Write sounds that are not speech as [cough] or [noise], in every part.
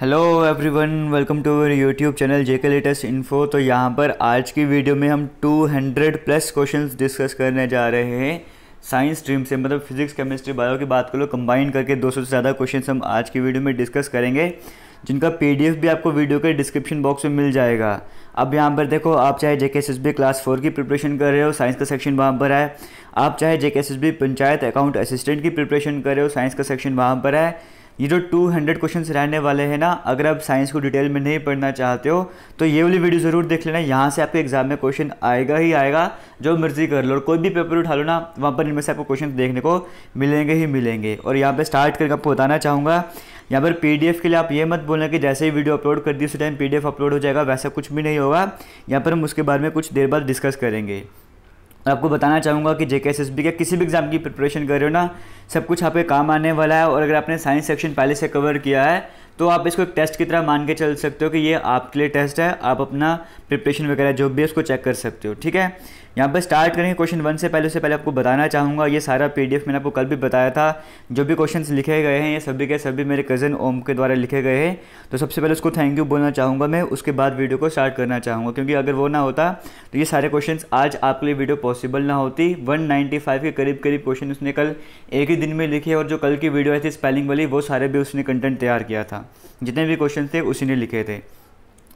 hello everyone welcome to our YouTube channel JK latest info तो यहाँ पर आज की वीडियो में हम 200 प्लस क्वेश्चंस डिस्कस करने जा रहे हैं साइंस स्ट्रीम से मतलब फिजिक्स केमिस्ट्री बायो की बात कर लो कंबाइन करके 200 से ज़्यादा क्वेश्चंस हम आज की वीडियो में डिस्कस करेंगे जिनका पीडीएफ भी आपको वीडियो के डिस्क्रिप्शन बॉक्स में मिल जाएगा अब यहाँ पर देखो आप चाहे जे क्लास फोर की प्रिपरेशन कर रहे हो साइंस का सेक्शन वहाँ पर है आप चाहे जे पंचायत अकाउंट असिस्टेंट की प्रिपरेशन कर रहे हो साइंस का सेक्शन वहाँ पर है ये जो 200 क्वेश्चन रहने वाले हैं ना अगर आप साइंस को डिटेल में नहीं पढ़ना चाहते हो तो ये वाली वीडियो ज़रूर देख लेना यहाँ से आपके एग्जाम में क्वेश्चन आएगा ही आएगा जो मर्जी कर लो और कोई भी पेपर उठा लो ना वहाँ पर इनमें से आपको क्वेश्चन देखने को मिलेंगे ही मिलेंगे और यहाँ पर स्टार्ट करके आपको बताना चाहूँगा यहाँ पर पीडीएफ के लिए आप ये मत बोलना कि जैसे ही वीडियो अपलोड कर दी उस टाइम पीडीएफ अपलोड हो जाएगा वैसा कुछ भी नहीं होगा यहाँ पर हम उसके बारे में कुछ देर बाद डिस्कस करेंगे आपको बताना चाहूँगा कि जे के एस एस बी के किसी भी एग्ज़ाम की प्रिपरेशन कर रहे हो ना सब कुछ आपके पे काम आने वाला है और अगर आपने साइंस सेक्शन पहले से कवर किया है तो आप इसको एक टेस्ट की तरह मान के चल सकते हो कि ये आपके लिए टेस्ट है आप अपना प्रिपरेशन वगैरह जो भी है उसको चेक कर सकते हो ठीक है यहाँ पर स्टार्ट करेंगे क्वेश्चन वन से पहले उससे पहले आपको बताना चाहूँगा ये सारा पीडीएफ मैंने आपको कल भी बताया था जो भी क्वेश्चन लिखे गए हैं ये सभी के सभी मेरे कज़न ओम के द्वारा लिखे गए हैं तो सबसे पहले उसको थैंक यू बोलना चाहूँगा मैं उसके बाद वीडियो को स्टार्ट करना चाहूँगा क्योंकि अगर वो ना होता तो ये सारे क्वेश्चन आज आपके लिए वीडियो पॉसिबल ना होती वन के करीब करीब क्वेश्चन उसने कल एक ही दिन में लिखे और जो कल की वीडियो आई थी स्पेलिंग वाली वो सारे भी उसने कंटेंट तैयार किया था जितने भी क्वेश्चन थे उसी ने लिखे थे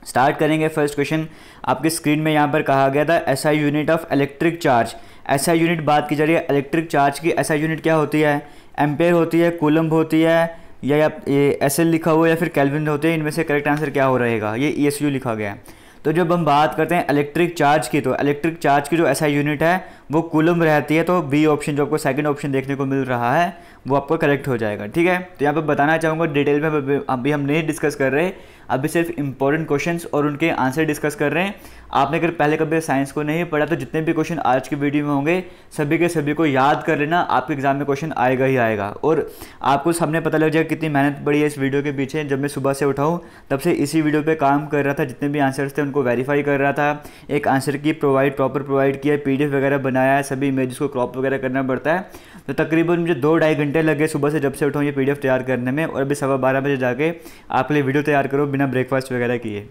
स्टार्ट करेंगे फर्स्ट क्वेश्चन आपके स्क्रीन में यहाँ पर कहा गया था ऐसा यूनिट ऑफ इलेक्ट्रिक चार्ज ऐसा यूनिट बात की जा रही है इलेक्ट्रिक चार्ज की ऐसा यूनिट क्या होती है एम्पेयर होती है कोलम्ब होती है या, ये एस लिखा हुआ है या फिर कैलविन होते हैं इनमें से करेक्ट आंसर क्या हो रहेगा ये ई e लिखा गया है तो जब हम बात करते हैं इलेक्ट्रिक चार्ज की तो इलेक्ट्रिक चार्ज की जो ऐसा यूनिट है वो कुलम रहती है तो बी ऑप्शन जो आपको सेकंड ऑप्शन देखने को मिल रहा है वो आपको करेक्ट हो जाएगा ठीक है तो यहाँ पर बताना चाहूँगा डिटेल में अभी हम नहीं डिस्कस कर रहे अभी सिर्फ इंपॉर्टेंट क्वेश्चन और उनके आंसर डिस्कस कर रहे हैं आपने अगर पहले कभी साइंस को नहीं पढ़ा तो जितने भी क्वेश्चन आज की वीडियो में होंगे सभी के सभी को याद कर लेना आपके एग्जाम में क्वेश्चन आएगा ही आएगा और आपको सबने पता लग जाएगा कितनी मेहनत पड़ी है इस वीडियो के पीछे जब मैं सुबह से उठाऊँ तब से इसी वीडियो पर काम कर रहा था जितने भी आंसर्स थे उनको वेरीफाई कर रहा था एक आंसर की प्रोवाइड प्रॉपर प्रोवाइड किया पी वगैरह बना बनाया है सभी इमेज को क्रॉप वगैरह करना पड़ता है तो तकरीबन मुझे दो ढाई घंटे लगे सुबह से जब से उठाऊँ ये पीडीएफ तैयार करने में और अभी सवा बारह बजे जाके आपके लिए वीडियो तैयार करो बिना ब्रेकफास्ट वगैरह किए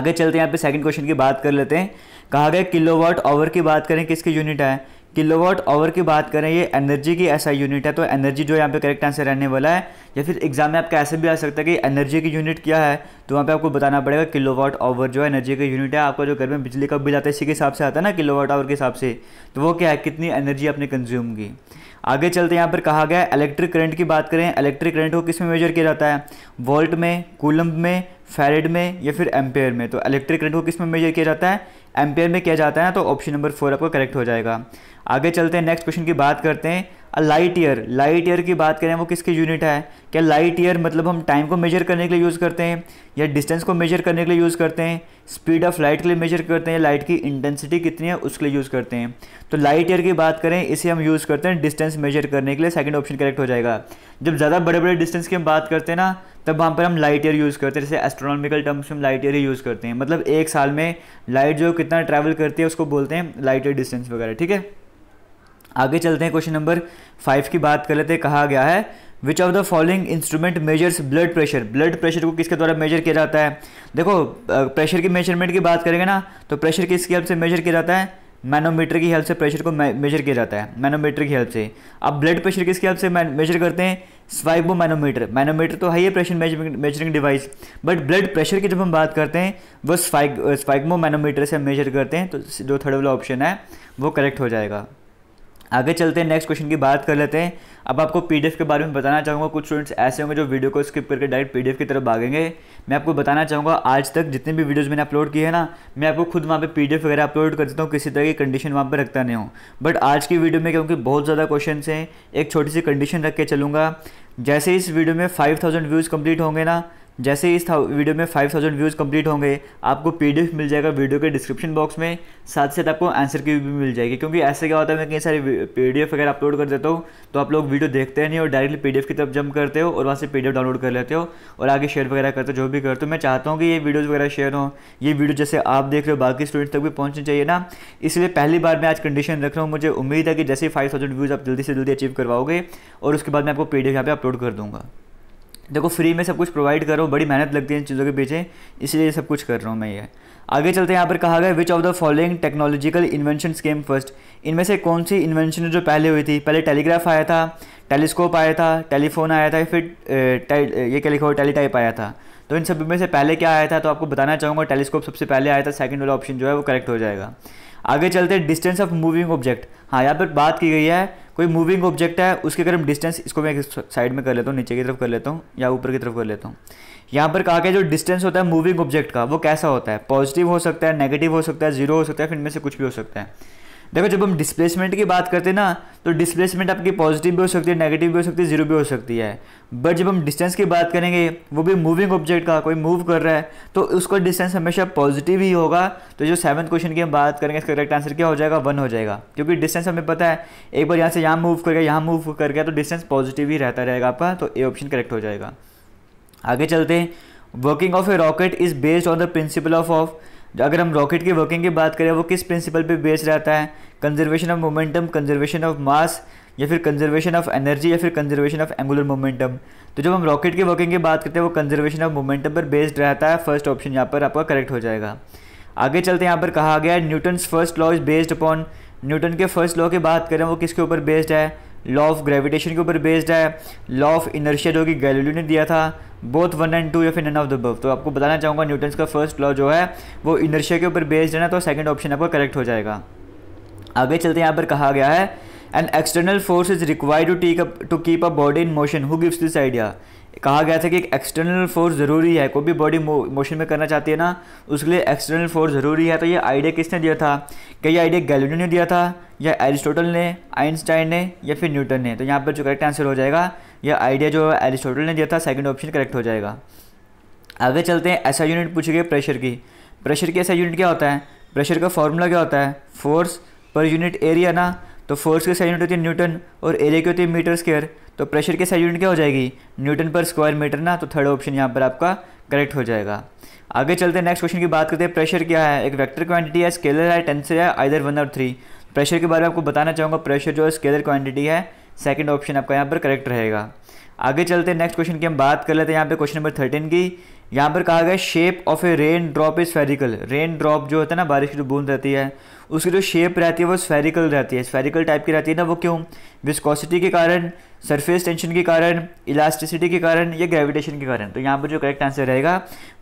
आगे चलते हैं यहाँ पे सेकंड क्वेश्चन की बात कर लेते हैं कहा गया किलोवाट आवर की बात करें किसकी यूनिट है किलोवाट आवर की बात करें ये एनर्जी की ऐसा यूनिट है तो एनर्जी जो यहाँ पे करेक्ट आंसर रहने वाला है या फिर एग्जाम में आपका ऐसे भी आ सकता है कि एनर्जी की यूनिट क्या है तो वहाँ पे आपको बताना पड़ेगा किलोवाट आवर जो है एनर्जी का यूनिट है आपका जो घर में बिजली का बिल आता है इसी के हिसाब से आता है ना किलो आवर के हिसाब से तो वो क्या है कितनी एनर्जी आपने कंज्यूम की आगे चलते यहाँ पर कहा गया इलेक्ट्रिक करंट की बात करें इलेक्ट्रिक करंट को किस में मेजर किया जाता है वोल्ट में कूलम्ब में फेरेड में या फिर एम्पेयर में तो इलेक्ट्रिक करंट को किस में मेजर किया जाता है एम्पेयर में किया जाता है तो ऑप्शन नंबर फोर आपका करेक्ट हो जाएगा आगे चलते हैं नेक्स्ट क्वेश्चन की बात करते हैं a light year light year की बात करें वो किसकी यूनिट है क्या लाइट ईयर मतलब हम टाइम को मेजर करने के लिए यूज़ करते हैं या डिस्टेंस को मेजर करने के लिए यूज़ करते हैं स्पीड ऑफ लाइट के लिए मेजर करते हैं लाइट की इंटेंसिटी कितनी है उसके लिए यूज़ करते हैं तो लाइट ईयर की बात करें इसे हम यूज़ करते हैं डिस्टेंस मेजर करने के लिए सेकेंड ऑप्शन करेक्ट हो जाएगा जब ज़्यादा बड़े बड़े डिस्टेंस की हम बात करते हैं ना तब वहाँ पर हम लाइट ईयर यूज़ करते हैं जैसे एस्ट्रोनॉमिकल टर्म्स में हम लाइट ईयर ही यूज़ करते हैं मतलब एक साल में लाइट जो कितना ट्रैवल करती है उसको बोलते हैं लाइट ईयर डिस्टेंस वगैरह ठीक है आगे चलते हैं क्वेश्चन नंबर फाइव की बात कर लेते कहा गया है which of the following instrument measures blood pressure blood pressure को किसके द्वारा मेजर किया जाता है देखो प्रेशर की मेजरमेंट की बात करेंगे ना तो प्रेशर किसकी हेल्प से मेजर किया जाता है मैनोमीटर की हेल्प से प्रेशर को मेजर किया जाता है मैनोमीटर की हेल्प से अब ब्लड प्रेशर किसकी हेल्प से मेजर करते हैं स्वाइबो मैनोमीटर मैनोमीटर तो हाई है pressure measuring device but blood pressure की जब हम बात करते हैं वो स्वाइगमो मैनोमीटर से मेजर करते हैं तो जो थर्ड वाला ऑप्शन है वो करेक्ट हो जाएगा आगे चलते हैं नेक्स्ट क्वेश्चन की बात कर लेते हैं अब आपको पीडीएफ के बारे में बताना चाहूँगा कुछ स्टूडेंट्स ऐसे होंगे जो वीडियो को स्किप करके डायरेक्ट पीडीएफ की तरफ भागेंगे मैं आपको बताना चाहूँगा आज तक जितने भी वीडियोज़ मैंने अपलोड किए हैं ना मैं आपको खुद वहाँ पे पीडीएफ वगैरह अपलोड कर देता हूँ किसी तरह की कंडीशन वहाँ पर रखता नहीं हूँ बट आज की वीडियो में क्योंकि बहुत ज़्यादा क्वेश्चन हैं एक छोटी सी कंडीशन रख के चलूँगा जैसे इस वीडियो में फाइव व्यूज़ कम्प्लीट होंगे ना जैसे इस वीडियो में 5000 व्यूज़ कंप्लीट होंगे आपको पीडीएफ मिल जाएगा वीडियो के डिस्क्रिप्शन बॉक्स में साथ साथ आपको आंसर की भी मिल जाएगी क्योंकि ऐसे क्या होता है मैं कई सारे पीडीएफ अगर अपलोड कर देता हूँ तो आप लोग वीडियो देखते नहीं और डायरेक्टली पीडीएफ की तरफ जंप करते हो और वहाँ से पी डाउनलोड कर लेते हो और आगे शेयर वगैरह करते हो जो भी करते हो मैं चाहता हूँ कि ये वीडियोज़ वगैरह शेयर हों ये वीडियो जैसे आप देख रहे हो बाकी स्टूडेंट्स तक भी पहुँचनी चाहिए ना इसलिए पहली बार मैं आज कंडीशन रख रहा हूँ मुझे उम्मीद है कि जैसे ही फाइव व्यूज़ आप जल्दी से जल्दी अचीव करवाओगे और उसके बाद मैं आपको पी डी यहाँ पर अपलोड कर दूँगा देखो फ्री में सब कुछ प्रोवाइड करो बड़ी मेहनत लगती है इन चीज़ों के पीछे इसलिए सब कुछ कर रहा हूँ मैं ये आगे चलते हैं यहाँ पर कहा गया which of the following technological invention came first इनमें से कौन सी इन्वेंशन जो पहले हुई थी पहले टेलीग्राफ आया था टेलीस्कोप आया था टेलीफोन आया था फिर ये क्या लिखा हो टेलीटाइप आया था तो इन सब में से पहले क्या आया था तो आपको बताना चाहूँगा टेलीस्कोप सबसे पहले आया था सेकंड वाला ऑप्शन जो है वो करेक्ट हो जाएगा आगे चलते डिस्टेंस ऑफ मूविंग ऑब्जेक्ट हाँ यहाँ पर बात की गई है कोई मूविंग ऑब्जेक्ट है उसके अगर हम डिस्टेंस इसको मैं साइड में कर लेता हूँ नीचे की तरफ कर लेता हूँ या ऊपर की तरफ कर लेता हूँ यहाँ पर कहा गया जो डिस्टेंस होता है मूविंग ऑब्जेक्ट का वो कैसा होता है पॉजिटिव हो सकता है नेगेटिव हो सकता है जीरो हो सकता है फिर इनमें से कुछ भी हो सकता है देखो जब हम डिस्प्लेसमेंट की बात करते हैं ना तो डिस्प्लेसमेंट आपकी पॉजिटिव भी हो सकती है नेगेटिव भी हो सकती है जीरो भी हो सकती है बट जब हम डिस्टेंस की बात करेंगे वो भी मूविंग ऑब्जेक्ट का कोई मूव कर रहा है तो उसका डिस्टेंस हमेशा पॉजिटिव ही होगा तो जो सेवन क्वेश्चन की हम बात करेंगे इसका करेक्ट आंसर क्या हो जाएगा वन हो जाएगा क्योंकि डिस्टेंस हमें पता है एक बार यहाँ से यहाँ मूव कर गया यहाँ मूव कर गया तो डिस्टेंस पॉजिटिव ही रहता रहेगा आपका तो ए ऑप्शन करेक्ट हो जाएगा आगे चलते हैं working of a rocket is based on the principle of of अगर हम रॉकेट की वर्किंग की बात करें वो किस प्रिंसिपल पे बेस रहता है conservation of momentum conservation of mass या फिर कंजर्वेशन ऑफ एनर्जी या फिर कंजर्वेशन ऑफ एंगुलर मोमेंटम तो जब हम रॉकेट की वर्किंग की बात करते हैं वो कंजर्वेशन ऑफ मोमेंटम पर बेस्ड रहता है फर्स्ट ऑप्शन यहाँ पर आपका करेक्ट हो जाएगा आगे चलते यहाँ पर कहा गया है Newton first law is based upon Newton के फर्स्ट लॉ की बात करें वो किसके ऊपर बेस्ड है लॉ ऑफ ग्रेविटेशन के ऊपर बेस्ड है लॉ ऑफ इनर्शिया जो कि गैलीलियो ने दिया था बोथ वन एंड टू या फिर नन ऑफ द बव तो आपको बताना चाहूँगा न्यूटन्स का फर्स्ट लॉ जो है वो इनर्शिया के ऊपर बेस्ड है ना तो सेकेंड ऑप्शन आपका करेक्ट हो जाएगा आगे चलते हैं यहाँ पर कहा गया है an external force is required to take up to keep a body in motion who gives this idea कहा गया था कि एक एक्सटर्नल फोर्स ज़रूरी है कोई भी बॉडी मोशन में करना चाहती है ना उसके लिए एक्सटर्नल फोर्स ज़रूरी है तो ये आइडिया किसने दिया था क्या ये आइडिया गैलोनी ने दिया था या एरिस्टोटल ने आइंस्टाइन ने या फिर न्यूटन ने तो यहाँ पर जो करेक्ट आंसर हो जाएगा यह आइडिया जो है एरिस्टोटल ने दिया था सेकेंड ऑप्शन करेक्ट हो जाएगा आगे चलते हैं ऐसा यूनिट पूछे गए प्रेशर की प्रेशर की ऐसा यूनिट क्या होता है प्रेशर का फॉर्मूला क्या होता है फोर्स पर यूनिट एरिया ना तो फोर्स की ऐसा यूनिट होती है न्यूटन और एरिया की होती है मीटर स्केयर तो प्रेशर के साइड यूनिट क्या हो जाएगी न्यूटन पर स्क्वायर मीटर ना तो थर्ड ऑप्शन यहाँ पर आपका करेक्ट हो जाएगा आगे चलते हैं नेक्स्ट क्वेश्चन की बात करते हैं प्रेशर क्या है एक वेक्टर क्वांटिटी है स्केलर है टेंसर है आइदर वन और थ्री प्रेशर के बारे में आपको बताना चाहूँगा प्रेशर जो है स्केलर क्वांटिटी है सेकेंड ऑप्शन आपका यहाँ पर करेक्ट रहेगा आगे चलते हैं नेक्स्ट क्वेश्चन की हम बात कर लेते हैं यहाँ पर क्वेश्चन नंबर थर्टीन की यहाँ पर कहा गया shape of a rain drop is spherical rain drop जो होता है ना बारिश की जो बूंद रहती है उसकी जो शेप रहती है वो स्फेरिकल रहती है स्फेरिकल टाइप की रहती है ना वो क्यों विस्कोसिटी के कारण सरफेस टेंशन के कारण इलास्टिसिटी के कारण या ग्रेविटेशन के कारण तो यहाँ पर जो करेक्ट आंसर रहेगा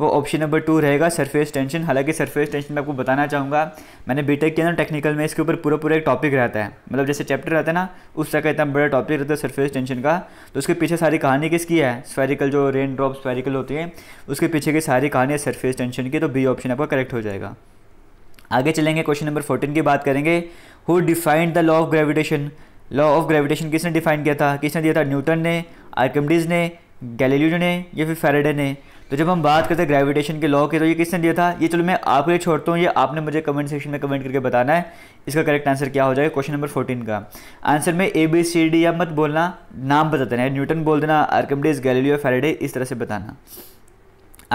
वो ऑप्शन नंबर टू रहेगा सरफेस टेंशन हालांकि सरफेस टेंशन मैं आपको बताना चाहूँगा मैंने बीटेक किया ना टेक्निकल में इसके ऊपर पूरा पूरा एक टॉपिक रहता है मतलब जैसे चैप्टर रहता है ना उस तरह का इतना बड़ा टॉपिक रहता है सरफेस टेंशन का तो उसके पीछे सारी कहानी किसकी है स्पेरिकल जो रेन ड्रॉप स्फेरिकल होती है उसके पीछे की सारी कहानी है सरफेस टेंशन की तो बी ऑप्शन आपका करेक्ट हो जाएगा आगे चलेंगे क्वेश्चन नंबर फोर्टीन की बात करेंगे who defined the law of gravitation law of gravitation किसने डिफाइन किया था किसने दिया था न्यूटन ने आर्कमडीज ने गैलीलियो ने या फिर फेरेडे ने तो जब हम बात करते हैं ग्रेविटेशन के लॉ के तो ये किसने दिया था ये चलो मैं आपके लिए छोड़ता हूँ ये आपने मुझे कमेंट सेक्शन में कमेंट करके बताना है इसका करेक्ट आंसर क्या हो जाएगा क्वेश्चन नंबर फोर्टीन का आंसर में ए बी सी डी या मत बोलना नाम बता देना न्यूटन बोल देना आर्कमडीज गैलीलियो फेरेडे इस तरह से बताना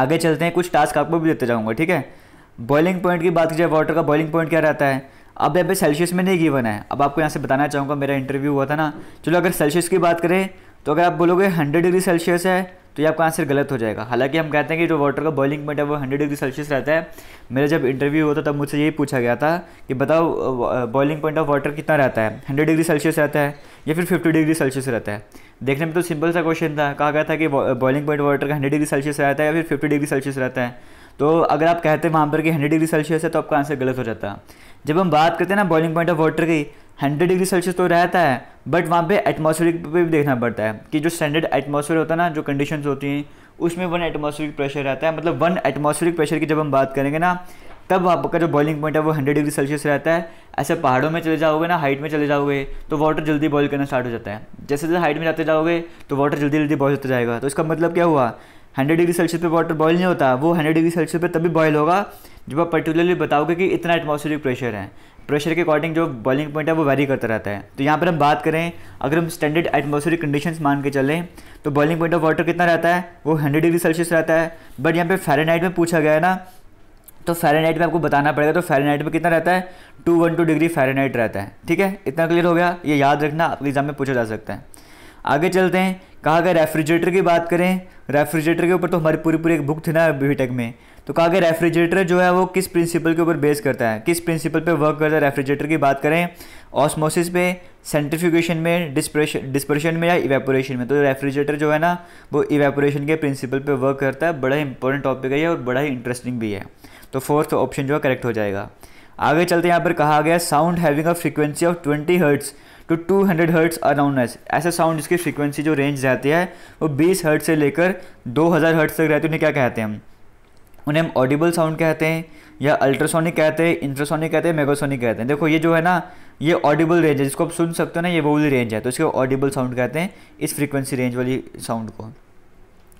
आगे चलते हैं कुछ टास्क आपको भी देते जाऊँगा ठीक है बॉइलिंग पॉइंट की बात की जाए वाटर का बॉइलिंग पॉइंट क्या रहता है अब यहाँ पे सेल्सियस में नहीं गिवन है अब आपको यहाँ से बताना चाहूँगा मेरा इंटरव्यू हुआ था ना चलो अगर सेल्सियस की बात करें तो अगर आप बोलोगे हंड्रेड डिग्री सेल्सियस है तो ये आपका आंसर गलत हो जाएगा हालांकि हम कहते हैं कि जो वाटर का बॉइलिंग पॉइंट है वो हंड्रेड डिग्री सेल्सियस रहता है मेरा जब इंटरव्यू होता तब मुझसे यही पूछा गया था कि बताओ बॉइलिंग पॉइंट ऑफ वाटर कितना रहता है हंड्रेड डिग्री सेल्सियस रहता है या फिर फिफ्टी डिग्री सेल्सियस रहता है देखने में तो सिंपल सा क्वेश्चन था कहा गया था कि बॉइलिंग पॉइंट वाटर का हंड्रेड डिग्री सेल्सियस रहता है या फिर फिफ्टी डिग्री सेल्सियस रहता है तो अगर आप कहते हैं वहाँ पर कि हंड्रेड डिग्री सेल्सियस है तो आपका आंसर गलत हो जाता जब हम बात करते हैं ना बॉइलिंग पॉइंट ऑफ वाटर की हंड्रेड डिग्री सेल्सियस तो रहता है बट वहाँ पे एटमॉस्फेरिक पे भी देखना पड़ता है कि जो स्टैंडर्ड एटमॉस्फेयर होता है ना जो कंडीशन होती हैं उसमें वन एटमॉस्फेरिक प्रेशर रहता है मतलब वन एटमॉस्फेरिक प्रेशर की जब हम बात करेंगे ना तब आपका जो बॉइलिंग पॉइंट है वो हंड्रेड डिग्री सेल्सियस रहता है ऐसे पहाड़ों में चले जाओगे ना हाइट में चले जाओगे तो वाटर जल्दी बॉयल करना स्टार्ट हो जाता है जैसे जैसे हाइट में जाते जाओगे तो वाटर जल्दी जल्दी बॉयल होता जाएगा तो इसका मतलब क्या हुआ हंड्रेड डिग्री सेल्सियस पे वाटर बॉयल नहीं होता वो हंड्रेड डिग्री सेल्सियस पे तभी बॉयल होगा जब आप पर्टिकुलरली बताओगे कि इतना एटमोसफेरिक प्रेशर है प्रेशर के अकॉर्डिंग जो बॉइलिंग पॉइंट है वो वेरी करता रहता है तो यहाँ पर हम बात करें अगर हम स्टैंडर्ड एटमोसफेरिक कंडीशंस मान के चलें तो बॉइलिंग पॉइंट ऑफ वाटर कितना रहता है वो हंड्रेड डिग्री सेल्सियस रहता है बट यहाँ पर फेरेनाइट में पूछा गया है ना तो फ़ारेनहाइट में आपको बताना पड़ेगा तो फेरेनाइट में कितना रहता है two one two degree Fahrenheit रहता है ठीक है इतना क्लियर हो गया ये याद रखना आपके एग्ज़ाम में पूछा जा सकता है आगे चलते हैं कहा अगर रेफ्रिजरेटर की बात करें रेफ्रिजरेटर के ऊपर तो हमारी पूरी पूरी एक बुक थी ना बीटेक में तो कहा गया रेफ्रिजरेटर जो है वो किस प्रिंसिपल के ऊपर बेस करता है किस प्रिंसिपल पे वर्क करता है रेफ्रिजरेटर की बात करें ऑस्मोसिस पे सेंट्रिफिकेशन में डिस्प्रेशन डिस्प्रेशन में या इवेपोरेशन में तो रेफ्रिजरेटर जो है ना वो इवेपोरेशन के प्रिंसिपल पे वर्क करता है बड़ा इंपॉर्टेंट टॉपिक है और बड़ा ही इंटरेस्टिंग भी है तो फोर्थ ऑप्शन जो है करेक्ट हो जाएगा आगे चलते यहाँ पर कहा गया sound having a frequency of twenty hertz to two hundred hertz around as ऐसा साउंड जिसकी फ्रीक्वेंसी जो रेंज रहती है वो बीस हर्ट से लेकर दो हज़ार हर्ट्स तक रहती है उन्हें क्या कहते हैं हम उन्हें हम ऑडिबल साउंड कहते हैं या अल्ट्रासोनिक कहते हैं इंट्रासोनिक कहते हैं मेगासोनिक कहते हैं देखो ये जो है ना ये ऑडिबल रेंज है जिसको आप सुन सकते हो ना ये वो वाली रेंज है तो इसको ऑडिबल साउंड कहते हैं इस फ्रीक्वेंसी रेंज वाली साउंड को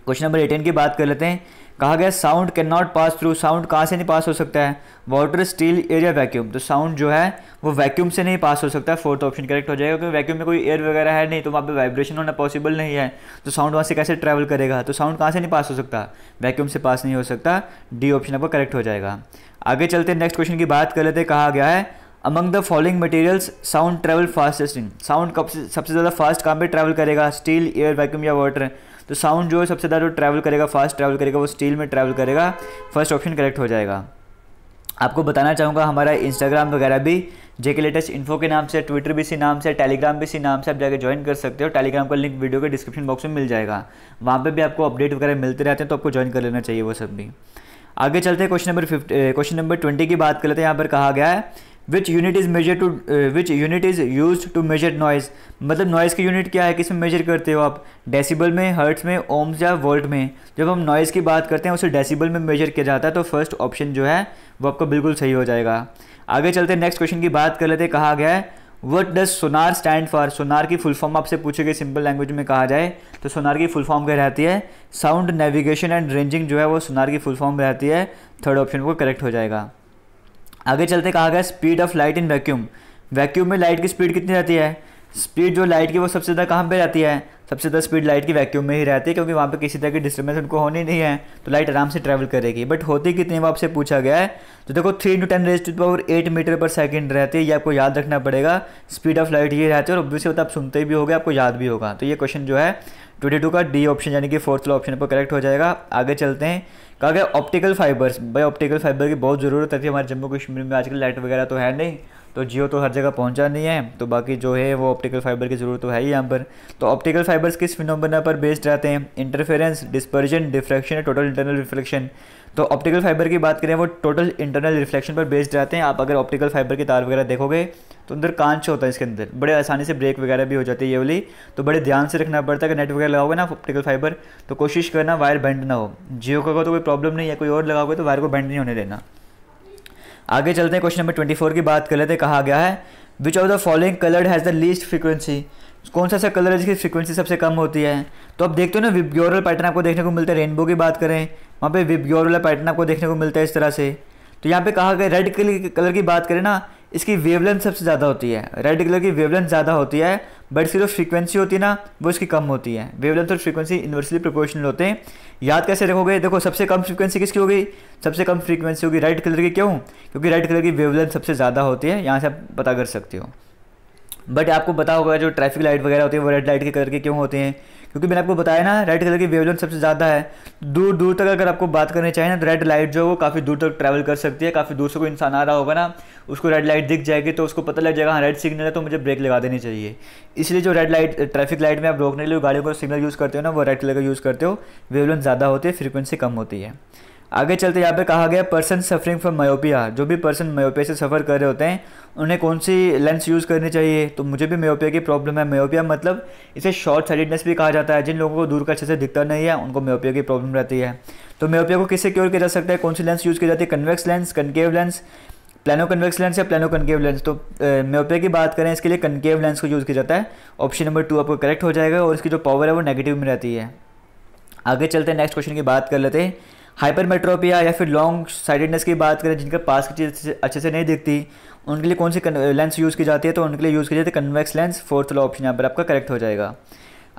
क्वेश्चन नंबर एटीन की बात कर लेते हैं कहा गया sound can not pass through sound कहाँ से नहीं पास हो सकता है वाटर स्टील एयर या वैक्यूम तो साउंड जो है वो वैक्यूम से नहीं पास हो सकता है फोर्थ ऑप्शन करेक्ट हो जाएगा क्योंकि वैक्यूम में कोई एयर वगैरह है नहीं तो वहाँ पे वाइब्रेशन होना पॉसिबल नहीं है तो साउंड वहाँ से कैसे ट्रैवल करेगा तो साउंड कहाँ से नहीं पास हो सकता वैक्यूम से पास नहीं हो सकता डी ऑप्शन आपका करेक्ट हो जाएगा आगे चलते हैं नेक्स्ट क्वेश्चन की बात कर लेते हैं कहा गया है among the following materials sound travel fastest in sound कब सबसे ज़्यादा फास्ट कहाँ पर ट्रैवल करेगा स्टील एयर वैक्यूम या वाटर तो साउंड जो है सबसे ज़्यादा जो ट्रैवल करेगा फास्ट ट्रैवल करेगा वो स्टील में ट्रैवल करेगा फर्स्ट ऑप्शन करेक्ट हो जाएगा आपको बताना चाहूँगा हमारा इंस्टाग्राम वगैरह भी जेके लेटेस्ट इन्फो के नाम से ट्विटर भी इसी नाम से टेलीग्राम भी इसी नाम से आप जाकर ज्वाइन कर सकते हो टेलीग्राम का लिंक वीडियो के डिस्क्रिप्शन बॉक्स में मिल जाएगा वहाँ पर भी आपको अपडेट वगैरह मिलते रहते हैं तो आपको ज्वाइन कर लेना चाहिए वो सब भी आगे चलते हैं question number fifty question number twenty की बात कर लेते हैं यहाँ पर कहा गया है which unit is measure to which unit is use to measure noise मतलब नॉइज़ की यूनिट क्या है किस में मेजर करते हो आप डेसिबल में हर्ट्स में ओम्स या वोल्ट में जब हम नॉइज़ की बात करते हैं उसे डेसिबल में मेजर किया जाता है तो फर्स्ट ऑप्शन जो है वो आपका बिल्कुल सही हो जाएगा आगे चलते नेक्स्ट क्वेश्चन की बात कर लेते कहा गया है what does sonar stand for sonar की फुल फॉर्म आपसे पूछे गए सिंपल लैंग्वेज में कहा जाए तो सोनार की फुल फॉर्म क्या रहती है साउंड नेविगेशन एंड रेंजिंग जो है वो सोनार की फुल फॉर्म रहती है थर्ड ऑप्शन को करेक्ट हो जाएगा आगे चलते कहा गया speed of light in vacuum vacuum में लाइट की स्पीड कितनी रहती है स्पीड जो लाइट की वो सबसे ज़्यादा कहाँ पे रहती है सबसे ज़्यादा स्पीड लाइट की वैक्यूम में ही रहती है क्योंकि वहाँ पे किसी तरह की डिस्टर्बेंस उनको होनी नहीं है तो लाइट आराम से ट्रैवल करेगी बट होती कितनी वो आपसे पूछा गया है तो देखो three into ten raise to power eight metre per second रहती है ये आपको याद रखना पड़ेगा स्पीड ऑफ लाइट ये रहती है और ऑब्वियसली आप सुनते भी होगा आपको याद भी होगा तो ये क्वेश्चन जो है ट्वेंटी टू का डी ऑप्शन यानी कि फोर्थ वाला ऑप्शन पर करेक्ट हो जाएगा आगे चलते हैं कहा गया ऑप्टिकल फाइबर्स भाई ऑप्टिकल फाइबर की बहुत ज़रूरत है हमारे जम्मू कश्मीर में आजकल लाइट वगैरह तो है नहीं तो जियो तो हर जगह पहुंचा नहीं है तो बाकी जो है वो ऑप्टिकल फाइबर की ज़रूरत तो है ही यहाँ पर तो ऑप्टिकल फाइबर्स किस फिनोमेना पर बेस्ड रहते हैं interference dispersion diffraction total internal reflection तो ऑप्टिकल फाइबर की बात करें वो टोटल इंटरनल रिफ्लेक्शन पर बेस्ड रहते हैं आप अगर ऑप्टिकल फाइबर के तार वगैरह देखोगे तो अंदर कांच होता है इसके अंदर बड़े आसानी से ब्रेक वगैरह भी हो जाती है ये वाली तो बड़े ध्यान से रखना पड़ता है कि नेट वगैरह लगाओगे ना ऑप्टिकल फाइबर तो कोशिश करना वायर बैंड ना हो जियो का तो कोई प्रॉब्लम नहीं है कोई और लगाओगे तो वायर को बैंड नहीं होने देना आगे चलते हैं क्वेश्चन नंबर ट्वेंटी फोर की बात कर लेते हैं कहा गया है which of the following colour has the least frequency कौन सा ऐसा कलर है जिसकी फ्रिक्वेंसी सबसे कम होती है तो आप देखते हो ना ब्योरल पैटर्न आपको देखने को मिलता है रेनबो की बात करें वहाँ पे विबग्योर वाला पैटर्न आपको देखने को मिलता है इस तरह से तो यहाँ पे कहा गया रेड कलर की बात करें ना इसकी वेवलेंथ सबसे ज़्यादा होती है रेड कलर की वेवलेंथ ज़्यादा होती है बट इसकी जो फ्रीक्वेंसी होती है ना वो इसकी कम होती है वेवलेंथ और फ्रीक्वेंसी इन्वर्सली प्रोपोर्शनल होते हैं याद कैसे रखोगे देखो सबसे कम फ्रीक्वेंसी किसकी होगी सबसे कम फ्रीक्वेंसी होगी रेड कलर की क्यों क्योंकि रेड कलर की वेवलेंथ सबसे ज़्यादा होती है यहाँ से आप पता कर सकते हो बट आपको पता होगा जो ट्रैफिक लाइट वगैरह होती है वो रेड लाइट के कलर के क्यों होते हैं क्योंकि मैंने आपको बताया ना रेड कलर की वेवलेंथ सबसे ज़्यादा है दूर दूर तक अगर आपको बात करनी चाहिए ना तो रेड लाइट जो है वो काफ़ी दूर तक ट्रैवल कर सकती है काफ़ी दूर से कोई इंसान आ रहा होगा ना उसको रेड लाइट दिख जाएगी तो उसको पता लग जाएगा हाँ रेड सिग्नल है तो मुझे ब्रेक लगा देनी चाहिए इसलिए जो रेड लाइट ट्रैफिक लाइट में आप रोकने के लिए गाड़ियों को सिग्नल यूज़ करते हो ना वो रेड कलर का यूज़ करते हो वेवलेंथ ज़्यादा होती है फ्रीक्वेंसी कम होती है आगे चलते यहाँ पे कहा गया पर्सन सफरिंग फ्रॉम मायोपिया जो भी पर्सन मायोपिया से सफ़र कर रहे होते हैं उन्हें कौन सी लेंस यूज़ करनी चाहिए तो मुझे भी मायोपिया की प्रॉब्लम है मायोपिया मतलब इसे शॉर्ट साइडेडनेस भी कहा जाता है जिन लोगों को दूर का अच्छे से दिखता नहीं है उनको मायोपिया की प्रॉब्लम रहती है तो मायोपिया को किससे क्योर किया जा सकता है कौन सी लेंस यूज़ की जाती है convex lens concave lens plano convex lens या प्लानो कनकेव लेंस तो मेोपिया की बात करें इसके लिए कनकेव लेंस को यूज़ किया जाता है ऑप्शन नंबर टू आपको करेक्ट हो जाएगा और इसकी जो पावर है वो नेगेटिव में रहती है आगे चलते हैं नेक्स्ट क्वेश्चन की बात कर लेते हैं हाइपरमेट्रोपिया या फिर लॉन्ग साइडेडनेस की बात करें जिनके पास की चीज़ अच्छे से नहीं दिखती उनके लिए कौन सी लेंस यूज़ की जाती है तो उनके लिए यूज़ की जाती है कन्वेक्स लेंस फोर्थ वाला ऑप्शन यहाँ पर आपका करेक्ट हो जाएगा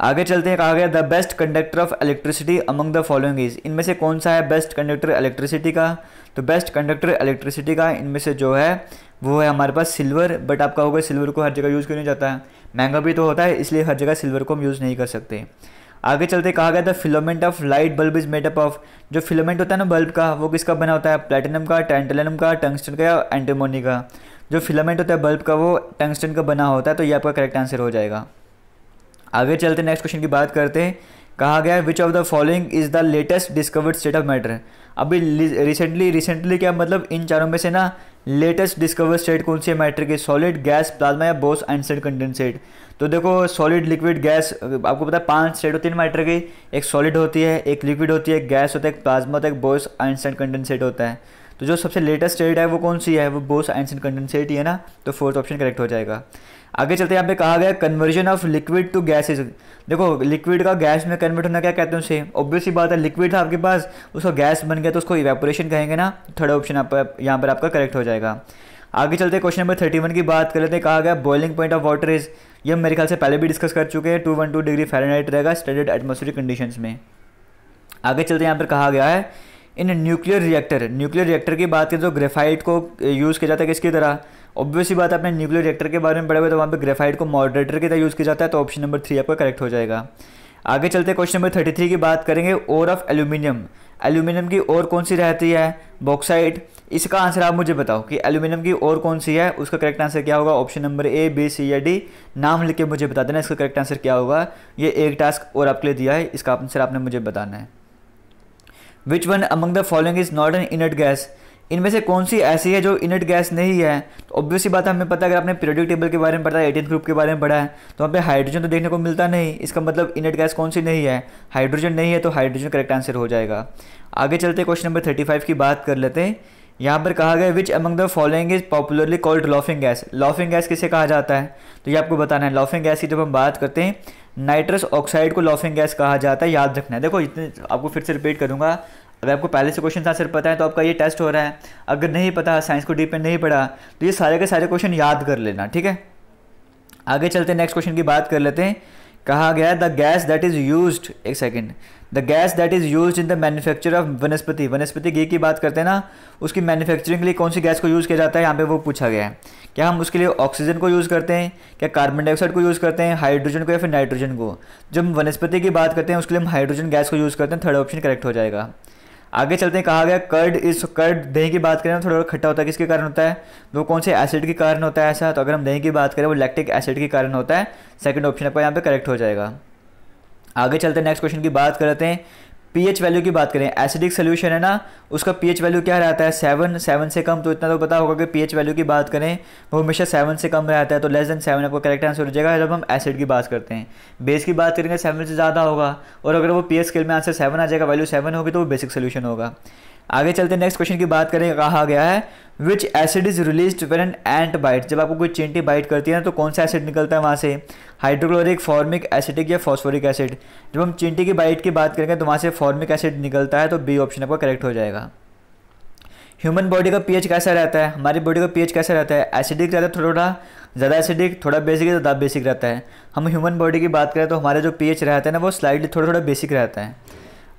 आगे चलते हैं कहा गया the best conductor of electricity among the following is इनमें से कौन सा है बेस्ट कंडक्टर इलेक्ट्रिसिटी का तो बेस्ट कंडक्टर इलेक्ट्रिसिटी का इनमें से जो है वो है हमारे पास सिल्वर बट आपका होगा सिल्वर को हर जगह यूज़ क्यों नहीं जाता है महंगा भी तो होता है इसलिए हर जगह सिल्वर को हम यूज़ नहीं कर सकते आगे चलते कहा गया था filament of light bulb is made up of जो फिलोमेंट होता है ना बल्ब का वो किसका बना होता है प्लेटिनम का टेंटलनम का टंगस्टन का या एंटीमोनी का जो फिलामेंट होता है बल्ब का वो टंगस्टन का बना होता है तो ये आपका करेक्ट आंसर हो जाएगा आगे चलते नेक्स्ट क्वेश्चन की बात करते हैं कहा गया which of the following is the latest discovered state of matter अभी रिसेंटली रिसेंटली क्या मतलब इन चारों में से ना लेटेस्ट डिस्कवर स्टेट कौन सी है मैटर की सॉलिड गैस प्लाज्मा या बोस एंड कंडेंसेट तो देखो सॉलिड लिक्विड गैस आपको पता है पांच स्टेट होती है मैटर की एक सॉलिड होती है एक लिक्विड होती है गैस होता है एक प्लाज्मा होता है एक बोस एंड कंडेंसेट होता है तो जो सबसे लेटेस्ट स्टेट है वो कौन सी है वो बोस एंड कंडेंसेट ही है ना तो फोर्थ ऑप्शन करेक्ट हो जाएगा आगे चलते यहाँ पे कहा गया conversion of liquid to gases देखो लिक्विड का गैस में कन्वर्ट होना क्या कहते हैं उसे ऑब्वियसली बात है लिक्विड था आपके पास उसका गैस बन गया तो उसको इवेपोरेशन कहेंगे ना थर्ड ऑप्शन आप यहाँ पर आपका करेक्ट हो जाएगा आगे चलते क्वेश्चन नंबर थर्टी वन की बात कर लेते हैं कहा गया boiling point of water is ये हम मेरे ख्याल से पहले भी डिस्कस कर चुके हैं two one two degree Fahrenheit रहेगा स्टैंडर्ड एटमोसफियर कंडीशन में आगे चलते यहाँ पर कहा गया है in nuclear reactor nuclear reactor की बात करें तो ग्रेफाइट को यूज़ किया जाता है किसकी तरह ऑब्वियसली बात आपने न्यूक्लियर रिएक्टर के बारे में पढ़े हुए तो वहाँ पर ग्रेफाइट को मॉडरेटर की तरह यूज़ किया जाता है तो ऑप्शन नंबर थ्री आपका करेक्ट हो जाएगा आगे चलते क्वेश्चन नंबर थर्टी थ्री की बात करेंगे ओर ऑफ एल्यूमिनियम एल्यूमिनियम की और कौन सी रहती है बॉक्साइड इसका आंसर आप मुझे बताओ कि एल्यूमिनियम की और कौन सी है उसका करेक्ट आंसर क्या होगा option number A B C या डी नाम लिख के मुझे बता देना इसका करेक्ट आंसर क्या होगा ये एक टास्क और आपके लिए दिया है इसका आंसर आपने मुझे बताना है which one among the following is not an inert gas इनमें से कौन सी ऐसी है जो इनट गैस नहीं है तो ऑब्वियसली बात हमें पता है अगर आपने पीरियडिक टेबल के बारे में पढ़ा है एटीन ग्रुप के बारे में पढ़ा है तो वहाँ पे हाइड्रोजन तो देखने को मिलता नहीं इसका मतलब इनट गैस कौन सी नहीं है हाइड्रोजन नहीं है तो हाइड्रोजन करेक्ट आंसर हो जाएगा आगे चलते क्वेश्चन नंबर थर्टी फाइव की बात कर लेते हैं यहाँ पर कहा गया which among the following is popularly called laughing gas laughing gas किसे कहा जाता है तो ये आपको बताना है लॉफिंग गैस की जब हम बात करते हैं नाइट्रस ऑक्साइड को लॉफिंग गैस कहा जाता है याद रखना है देखो इतने आपको फिर से रिपीट करूंगा अगर आपको पहले से क्वेश्चन आंसर पता है तो आपका ये टेस्ट हो रहा है अगर नहीं पता साइंस को डीप में नहीं पढ़ा तो ये सारे के सारे क्वेश्चन याद कर लेना ठीक है आगे चलते नेक्स्ट क्वेश्चन की बात कर लेते हैं कहा गया है the gas that is use एक second the gas that is use in the manufacture of vanaspati vanaspati घी की बात करते हैं ना उसकी मैन्युफैक्चरिंग के लिए कौन सी गैस को यूज़ किया जाता है यहाँ पे वो पूछा गया है क्या हम उसके लिए ऑक्सीजन को यूज़ करते हैं क्या कार्बन डाइऑक्साइड को यूज़ करते हैं हाइड्रोजन को या फिर नाइट्रोजन को जब हम वनस्पति की बात करते हैं उसके लिए हम हाइड्रोजन गैस को यूज़ करते हैं थर्ड ऑप्शन करेक्ट हो जाएगा आगे चलते हैं कहा गया कर्ड इस कर्ड दही की बात करें तो थोड़ा खट्टा होता है किसके कारण होता है वो कौन से एसिड के कारण होता है ऐसा तो अगर हम दही की बात करें वो लैक्टिक एसिड के कारण होता है सेकंड ऑप्शन आपका यहाँ पे करेक्ट हो जाएगा आगे चलते हैं नेक्स्ट क्वेश्चन की बात करते हैं पीएच वैल्यू की बात करें एसिडिक सोल्यूशन है ना उसका पीएच वैल्यू क्या रहता है सेवन सेवन से कम तो इतना तो पता होगा कि पीएच वैल्यू की बात करें वो हमेशा सेवन से कम रहता है तो लेस देन सेवन आपको करेक्ट आंसर हो जाएगा जब हम एसिड की बात करते हैं बेस की बात करेंगे सेवन से ज़्यादा होगा और अगर वो पी स्केल में आंसर सेवन आ जाएगा वैल्यू सेवन होगी तो वो बेसिक सोल्यूशन होगा आगे चलते नेक्स्ट क्वेश्चन की बात करें कहा गया है which acid is release when an ant bite जब आपको कोई चींटी बाइट करती है ना तो कौन सा एसिड निकलता है वहाँ से हाइड्रोक्लोरिक फॉर्मिक एसिडिक या फॉस्फोरिक एसिड जब हम चींटी की बाइट की बात करेंगे तो वहाँ से फॉर्मिक एसिड निकलता है तो बी ऑप्शन आपका करेक्ट हो जाएगा ह्यूमन बॉडी का पीएच कैसा रहता है हमारी बॉडी का पीएच कैसा रहता है एसिडिक रहता है थोड़ा थोड़ा तो ज़्यादा एसिडिक थोड़ा बेसिक ज़्यादा बेसिक रहता है हम ह्यूमन बॉडी की बात करें तो हमारे जो पीएच रहता है ना वो स्लाइडली थोड़ा थोड़ा बेसिक रहता है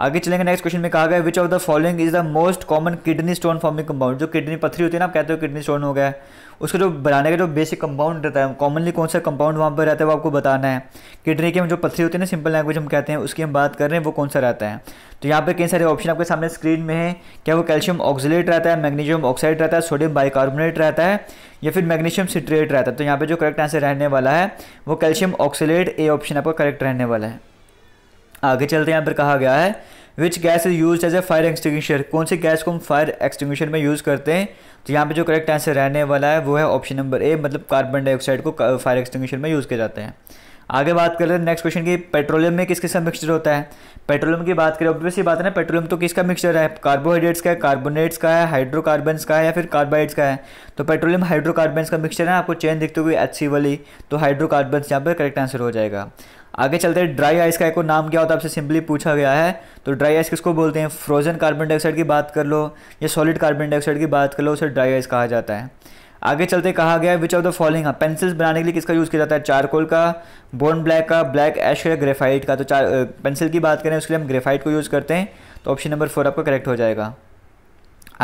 आगे चलेंगे नेक्स्ट क्वेश्चन में कहा गया which of the following is the most common kidney stone forming compound जो किडनी पथरी होती है ना आप कहते हो किडनी स्टोन हो गया है उसका जो बनाने का जो बेसिक कंपाउंड रहता है कॉमनली कौन सा कंपाउंड वहाँ पर रहता है वो आपको बताना है किडनी के हम जो पथरी होती है ना सिंपल लैंग्वेज हम कहते हैं उसकी हम बात कर रहे हैं वो कौन सा रहता है तो यहाँ पर कई सारे ऑप्शन आपके सामने स्क्रीन में है क्या वो कैल्शियम ऑक्सीट रहता है मैग्नीशियम ऑक्साइड रहता है सोडियम बाइकार्बोनेट रहता है या फिर मैग्नीशियम सिट्रेट रहता है तो यहाँ पर जो करेक्ट आंसर रहने वाला है वो कैल्शियम ऑक्सीट ए ऑप्शन आपका करेक्ट रहने वाला है आगे चलते हैं यहाँ पर कहा गया है which gas is use as a fire extinguisher कौन सी गैस को हम फायर एक्सटिंग्विशर में यूज़ करते हैं तो यहाँ पे जो करेक्ट आंसर रहने वाला है वो है ऑप्शन नंबर ए मतलब कार्बन डाइऑक्साइड को फायर uh, एक्सटिंग्विशर में यूज़ किया जाता है आगे बात कर लेते नेक्स्ट क्वेश्चन की पेट्रोलियम में किस किसका मिक्सचर होता है पेट्रोलियम की बात करें ऑब्वियसली बात है ना पेट्रोलियम तो किसका मिक्सचर है कार्बोहाइड्रेट्स का है कार्बोनेट्स का है हाइड्रोकार्बन्स का है या फिर कार्बाइड्स का है तो पेट्रोलियम हाइड्रोकार्बन्स का मिक्सचर है आपको चेन देखते हुए एच वाली तो हाइड्रोकार्बन्स यहाँ पर करेक्ट आंसर हो जाएगा आगे चलते हैं ड्राई आइस का एक नाम क्या होता है आपसे सिंपली पूछा गया है तो ड्राई आइस किसको बोलते हैं फ्रोजन कार्बन डाइऑक्साइड की बात कर लो या सॉलिड कार्बन डाइऑक्साइड की बात कर लो उसे ड्राई आइस कहा जाता है आगे चलते कहा गया which of the following pencils बनाने के लिए किसका यूज़ किया जाता है चारकोल का बोन ब्लैक का ब्लैक एश का ग्रेफाइट का तो चार पेंसिल की बात करें उसके लिए हम ग्रेफाइट को यूज़ करते हैं तो ऑप्शन नंबर फोर आपका करेक्ट हो जाएगा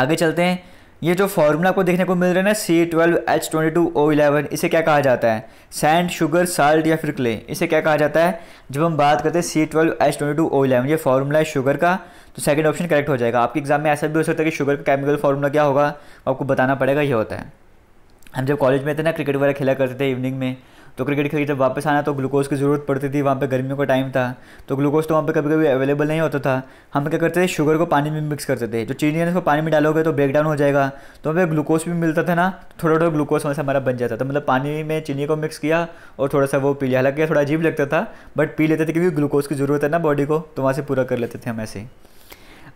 आगे चलते हैं ये जो फॉर्मूला आपको देखने को मिल रहा है ना C twelve H twenty two O eleven इसे क्या कहा जाता है सैंड शुगर साल्ट या फिर क्ले इसे क्या कहा जाता है जब हम बात करते हैं C twelve H twenty two O eleven ये फार्मूला है शुगर का तो सेकंड ऑप्शन करेक्ट हो जाएगा आपके एग्जाम में ऐसा भी हो सकता है कि शुगर का केमिकल फार्मूला क्या होगा आपको बताना पड़ेगा ये होता है हम जब कॉलेज में थे ना क्रिकेट वगैरह खेला करते थे इवनिंग में तो क्रिकेट खेल के जब वापस आना तो ग्लूकोज़ की ज़रूरत पड़ती थी वहाँ पे गर्मियों का टाइम था तो ग्लूकोज़ तो वहाँ पे कभी कभी अवेलेबल नहीं होता था हम क्या करते थे शुगर को पानी में मिक्स करते थे जो चीनी है उसको पानी में डालोगे तो ब्रेक डाउन हो जाएगा तो हमें ग्लूकोज़ भी मिलता था ना थोड़ा थोड़ा ग्लूकोज़ वहाँ से हमारा बन जाता था मतलब पानी में चीनी को मिक्स किया और थोड़ा सा वो पी लिया हालांकि थोड़ा अजीब लगता था बट पी लेते थे क्योंकि ग्लूकोज़ की ज़रूरत है ना बॉडी को तो वहाँ से पूरा कर लेते थे हम ऐसे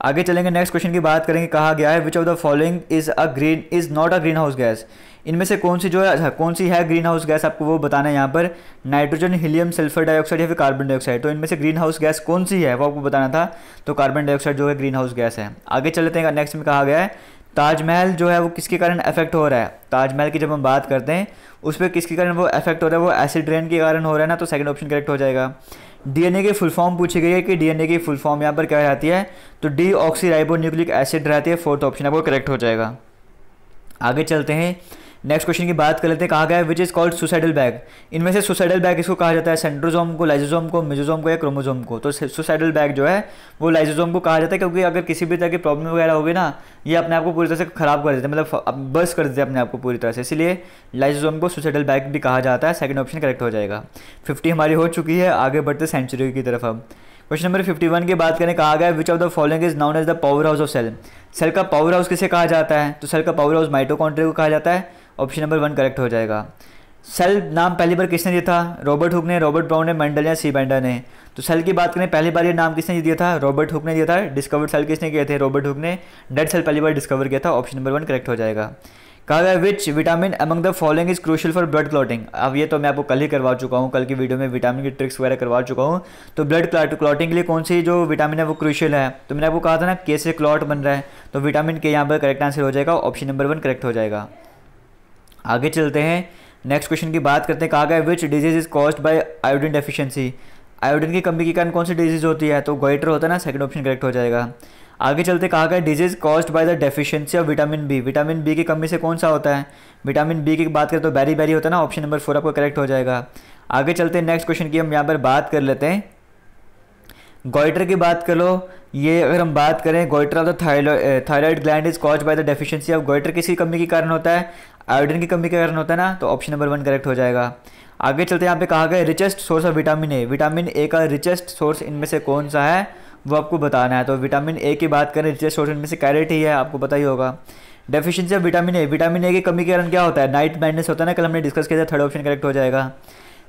आगे चलेंगे नेक्स्ट क्वेश्चन की बात करेंगे कहा गया है which of the following is a green is not a green house gas इनमें से कौन सी जो है अच्छा, कौन सी है ग्रीन हाउस गैस आपको वो बताना है यहाँ पर नाइट्रोजन हीलियम सल्फर डाइऑक्साइड या फिर कार्बन डाइऑक्साइड तो इनमें से ग्रीन हाउस गैस कौन सी है वो आपको बताना था तो कार्बन डाइऑक्साइड जो है ग्रीन हाउस गैस है आगे चलते हैं नेक्स्ट में कहा गया है ताजमहल जो है वो किसके कारण अफेक्ट हो रहा है ताजमहल की जब हम बात करते हैं उस पर किसके कारण वो अफेक्ट हो रहा है वो एसिड रेन के कारण हो रहा है ना तो सेकंड ऑप्शन करेक्ट हो जाएगा डीएनए के फुल फॉर्म पूछी गई है कि डीएनए की फुल फॉर्म यहाँ पर क्या रहती है तो डी ऑक्सीराइबो न्यूक्लिक एसिड रहती है फोर्थ ऑप्शन आपको करेक्ट हो जाएगा आगे चलते हैं नेक्स्ट क्वेश्चन की बात कर लेते हैं कहा गया है which is called suicidal bag इनमें से सुसाइडल बैग इसको कहा जाता है सेंट्रोजोम को लाइजोजोम को मिजोजोम को या क्रोमोजोम को तो सुसाइडल बैग जो है वो लाइजोजोम को कहा जाता है क्योंकि अगर किसी भी तरह की प्रॉब्लम वगैरह होगी ना ये अपने आप को पूरी तरह से खराब कर देते हैं मतलब बर्स कर देते हैं अपने आप को पूरी तरह से इसीलिए लाइजोजोम को सुसाइडल बैग भी कहा जाता है सेकंड ऑप्शन करेक्ट हो जाएगा फिफ्टी हमारी हो चुकी है आगे बढ़ते सेंचुरी की तरफ अब क्वेश्चन नंबर फिफ्टी वन की बात करें कहा गया which of the following is known as the power house of cell cell का पावर हाउस किसे कहा जाता है तो सेल का पावर हाउस माइटोकॉन्ड्रिया को कहा जाता है ऑप्शन नंबर वन करेक्ट हो जाएगा सेल नाम पहली बार किसने दिया था रॉबर्ट हुक ने रॉबर्ट ब्राउन ने मैंडल या सी बैंडा ने तो सेल की बात करें पहली बार ये नाम किसने दिया था रॉबर्ट हुक ने दिया था डिस्कवर सेल किसने किए थे रॉबर्ट हुक ने डेड सेल पहली बार डिस्कवर किया था ऑप्शन नंबर वन करेक्ट हो जाएगा कहा गया which vitamin among the following is crucial for blood clotting अब ये तो मैं आपको कल ही करवा चुका हूँ कल की वीडियो में विटामिन की ट्रिक्स वगैरह करवा चुका हूँ तो ब्लड क्लॉटिंग के लिए कौन सी जो विटामिन है वो क्रूशल है तो मैंने आपको कहा था ना कैसे क्लॉट बन रहा है तो विटामिन के यहाँ पर करेक्ट आंसर हो जाएगा ऑप्शन नंबर वन करेक्ट हो जाएगा आगे चलते हैं नेक्स्ट क्वेश्चन की बात करते हैं कहा गया which disease is caused by iodine deficiency iodine की कमी के कारण कौन सी डिजीज होती है तो गोइटर होता है ना सेकंड ऑप्शन करेक्ट हो जाएगा आगे चलते कहा गया disease caused by the deficiency of vitamin B vitamin B की कमी से कौन सा होता है विटामिन बी की बात करें तो बैरी बैरी होता है ना ऑप्शन नंबर फोर आपको करेक्ट हो जाएगा आगे चलते नेक्स्ट क्वेश्चन की हम यहाँ पर बात कर लेते हैं गोइटर की बात कर लो ये अगर हम बात करें goitre of the thyroid gland is cause by the deficiency of goitre किसी कमी के कारण होता है आयोडीन की कमी के कारण होता है ना तो ऑप्शन नंबर वन करेक्ट हो जाएगा आगे चलते यहाँ पे कहा गया richest source of vitamin A vitamin A का रिचेस्ट सोर्स इनमें से कौन सा है वो आपको बताना है तो विटामिन ए की बात करें रिचेस्ट सोर्स इनमें से कैरेट ही है आपको पता ही होगा deficiency of vitamin A vitamin A की कमी के कारण क्या होता है नाइट ब्लाइंडनेस होता है ना कल हमने डिस्कस किया था थर्ड ऑप्शन करेक्ट हो जाएगा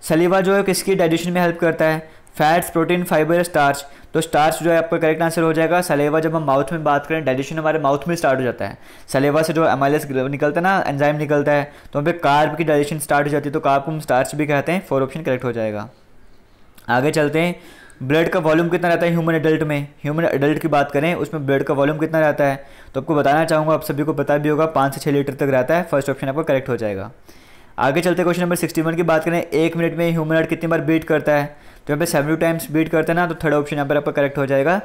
सलीवा जो है किसकी डाइजेशन में हेल्प करता है फैट्स प्रोटीन फाइबर स्टार्च तो स्टार्च जो है आपका करेक्ट आंसर हो जाएगा सलेवा जब हम माउथ में बात करें डाइजेशन हमारे माउथ में स्टार्ट हो जाता है सलेवा से जो एस निकलता है ना एंजाइम निकलता है तो हम पे कार्ब की डाइजेशन स्टार्ट हो जाती है तो कार्ब को हम स्टार्च भी कहते हैं फोर ऑप्शन करेक्ट हो जाएगा आगे चलते हैं ब्लड का वॉल्यूम कितना रहता है ह्यूमन एडल्ट में ह्यूमन एडल्ट की बात करें उसमें ब्लड का वॉल्यूम कितना रहता है तो आपको बताना चाहूँगा आप सभी को पता भी होगा पाँच से छः लीटर तक रहता है फर्स्ट ऑप्शन आपका करेक्ट हो जाएगा आगे चलते क्वेश्चन नंबर सिक्सटी वन की बात करें एक मिनट में ह्यूमन हार्ट कितनी बार बीट करता है तो यहाँ पे सेवन टाइम्स बीट करते ना तो थर्ड ऑप्शन यहाँ पर आपका करेक्ट तो हो जाएगा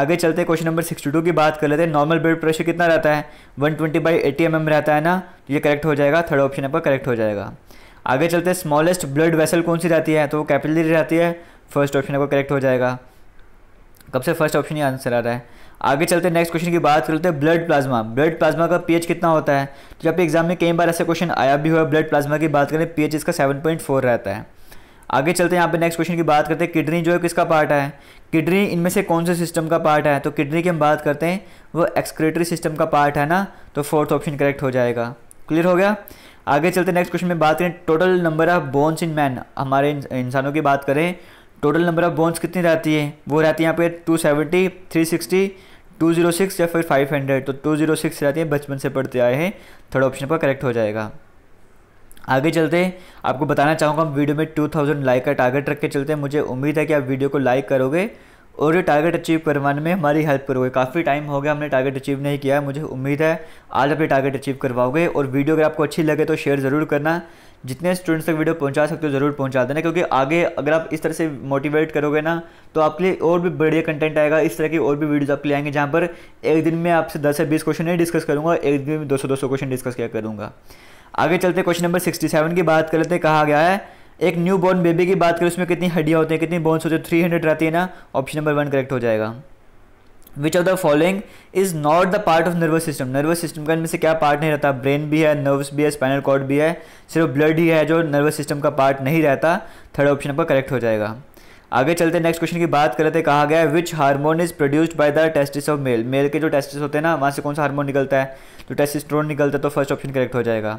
आगे चलते हैं क्वेश्चन नंबर सिक्सटी टू की बात कर लेते हैं नॉर्मल ब्लड प्रेशर कितना रहता है one twenty by eighty M M रहता है ना तो ये करेक्ट हो जाएगा थर्ड ऑप्शन आपका करेक्ट हो जाएगा आगे चलते हैं स्मॉलेस्ट ब्लड वेसल कौन सी रहती है तो वो कैपिलरी रहती है फर्स्ट ऑप्शन आपका करेक्ट हो जाएगा कब से फर्स्ट ऑप्शन ही आंसर आ रहा है आगे चलते नेक्स्ट क्वेश्चन की बात करते हैं ब्लड प्लाज्मा ब्लड प्लाज्मा का पीएच कितना होता है तो जब एग्जाम में कई बार ऐसा क्वेश्चन आया भी हुआ ब्लड प्लाज्मा की बात करें पीएच इसका 7.4 रहता है आगे चलते हैं यहाँ पे नेक्स्ट क्वेश्चन की बात करते हैं किडनी जो है किसका पार्ट है किडनी इनमें से कौन से सिस्टम का पार्ट है तो किडनी की हम बात करते हैं वो एक्सक्रेटरी सिस्टम का पार्ट है ना तो फोर्थ ऑप्शन करेक्ट हो जाएगा क्लियर हो गया आगे चलते नेक्स्ट क्वेश्चन में बात करें total number of bones in man हमारे इंसानों की बात करें टोटल नंबर ऑफ बोन्स कितनी रहती है वो रहती है यहाँ पे two seventy three sixty two zero six या फिर फाइव हंड्रेड तो टू जीरो सिक्स रहती है बचपन से पढ़ते आए हैं थर्ड ऑप्शन पर करेक्ट हो जाएगा आगे चलते आपको बताना चाहूँगा हम वीडियो में 2000 लाइक का टारगेट रख के चलते हैं मुझे उम्मीद है कि आप वीडियो को लाइक करोगे और ये टारगेट अचीव करवाने में हमारी हेल्प करोगे काफ़ी टाइम हो गया हमने टारगेट अचीव नहीं किया मुझे उम्मीद है आज आप ये टारगेट अचीव करवाओगे और वीडियो अगर आपको अच्छी लगे तो शेयर ज़रूर करना जितने स्टूडेंट्स तक वीडियो पहुंचा सकते हो ज़रूर पहुंचा देना क्योंकि आगे अगर आप इस तरह से मोटिवेट करोगे ना तो आपके लिए और भी बढ़िया कंटेंट आएगा इस तरह की और भी वीडियोज़ आपके लिए आएंगे जहाँ पर एक दिन में आपसे दस से बीस क्वेश्चन नहीं डिस्कस करूँगा एक दिन में दो सौ क्वेश्चन डिस्कस किया करूँगा आगे चलते क्वेश्चन नंबर सिक्सटी सेवन की बात करते हैं कहा गया है एक न्यू बॉर्न बेबी की बात करें उसमें कितनी हड्डियाँ होती हैं कितनी बोन्स होते हैं थ्री हंड्रेड रहती है ना ऑप्शन नंबर वन करेक्ट हो जाएगा which of the following is not the part of nervous system nervous system का इनमें से क्या पार्ट नहीं रहता ब्रेन भी है नर्व्स भी है स्पाइनल कॉर्ड भी है सिर्फ ब्लड ही है जो नर्वस सिस्टम का पार्ट नहीं रहता थर्ड ऑप्शन आपका करेक्ट हो जाएगा आगे चलते नेक्स्ट क्वेश्चन की बात करते कहा गया है which hormone is produced by the testis of male male के जो टेस्टिस होते हैं ना वहाँ से कौन सा हार्मोन निकलता है तो टेस्टिस्ट्रोन निकलता है तो फर्स्ट ऑप्शन करेक्ट हो जाएगा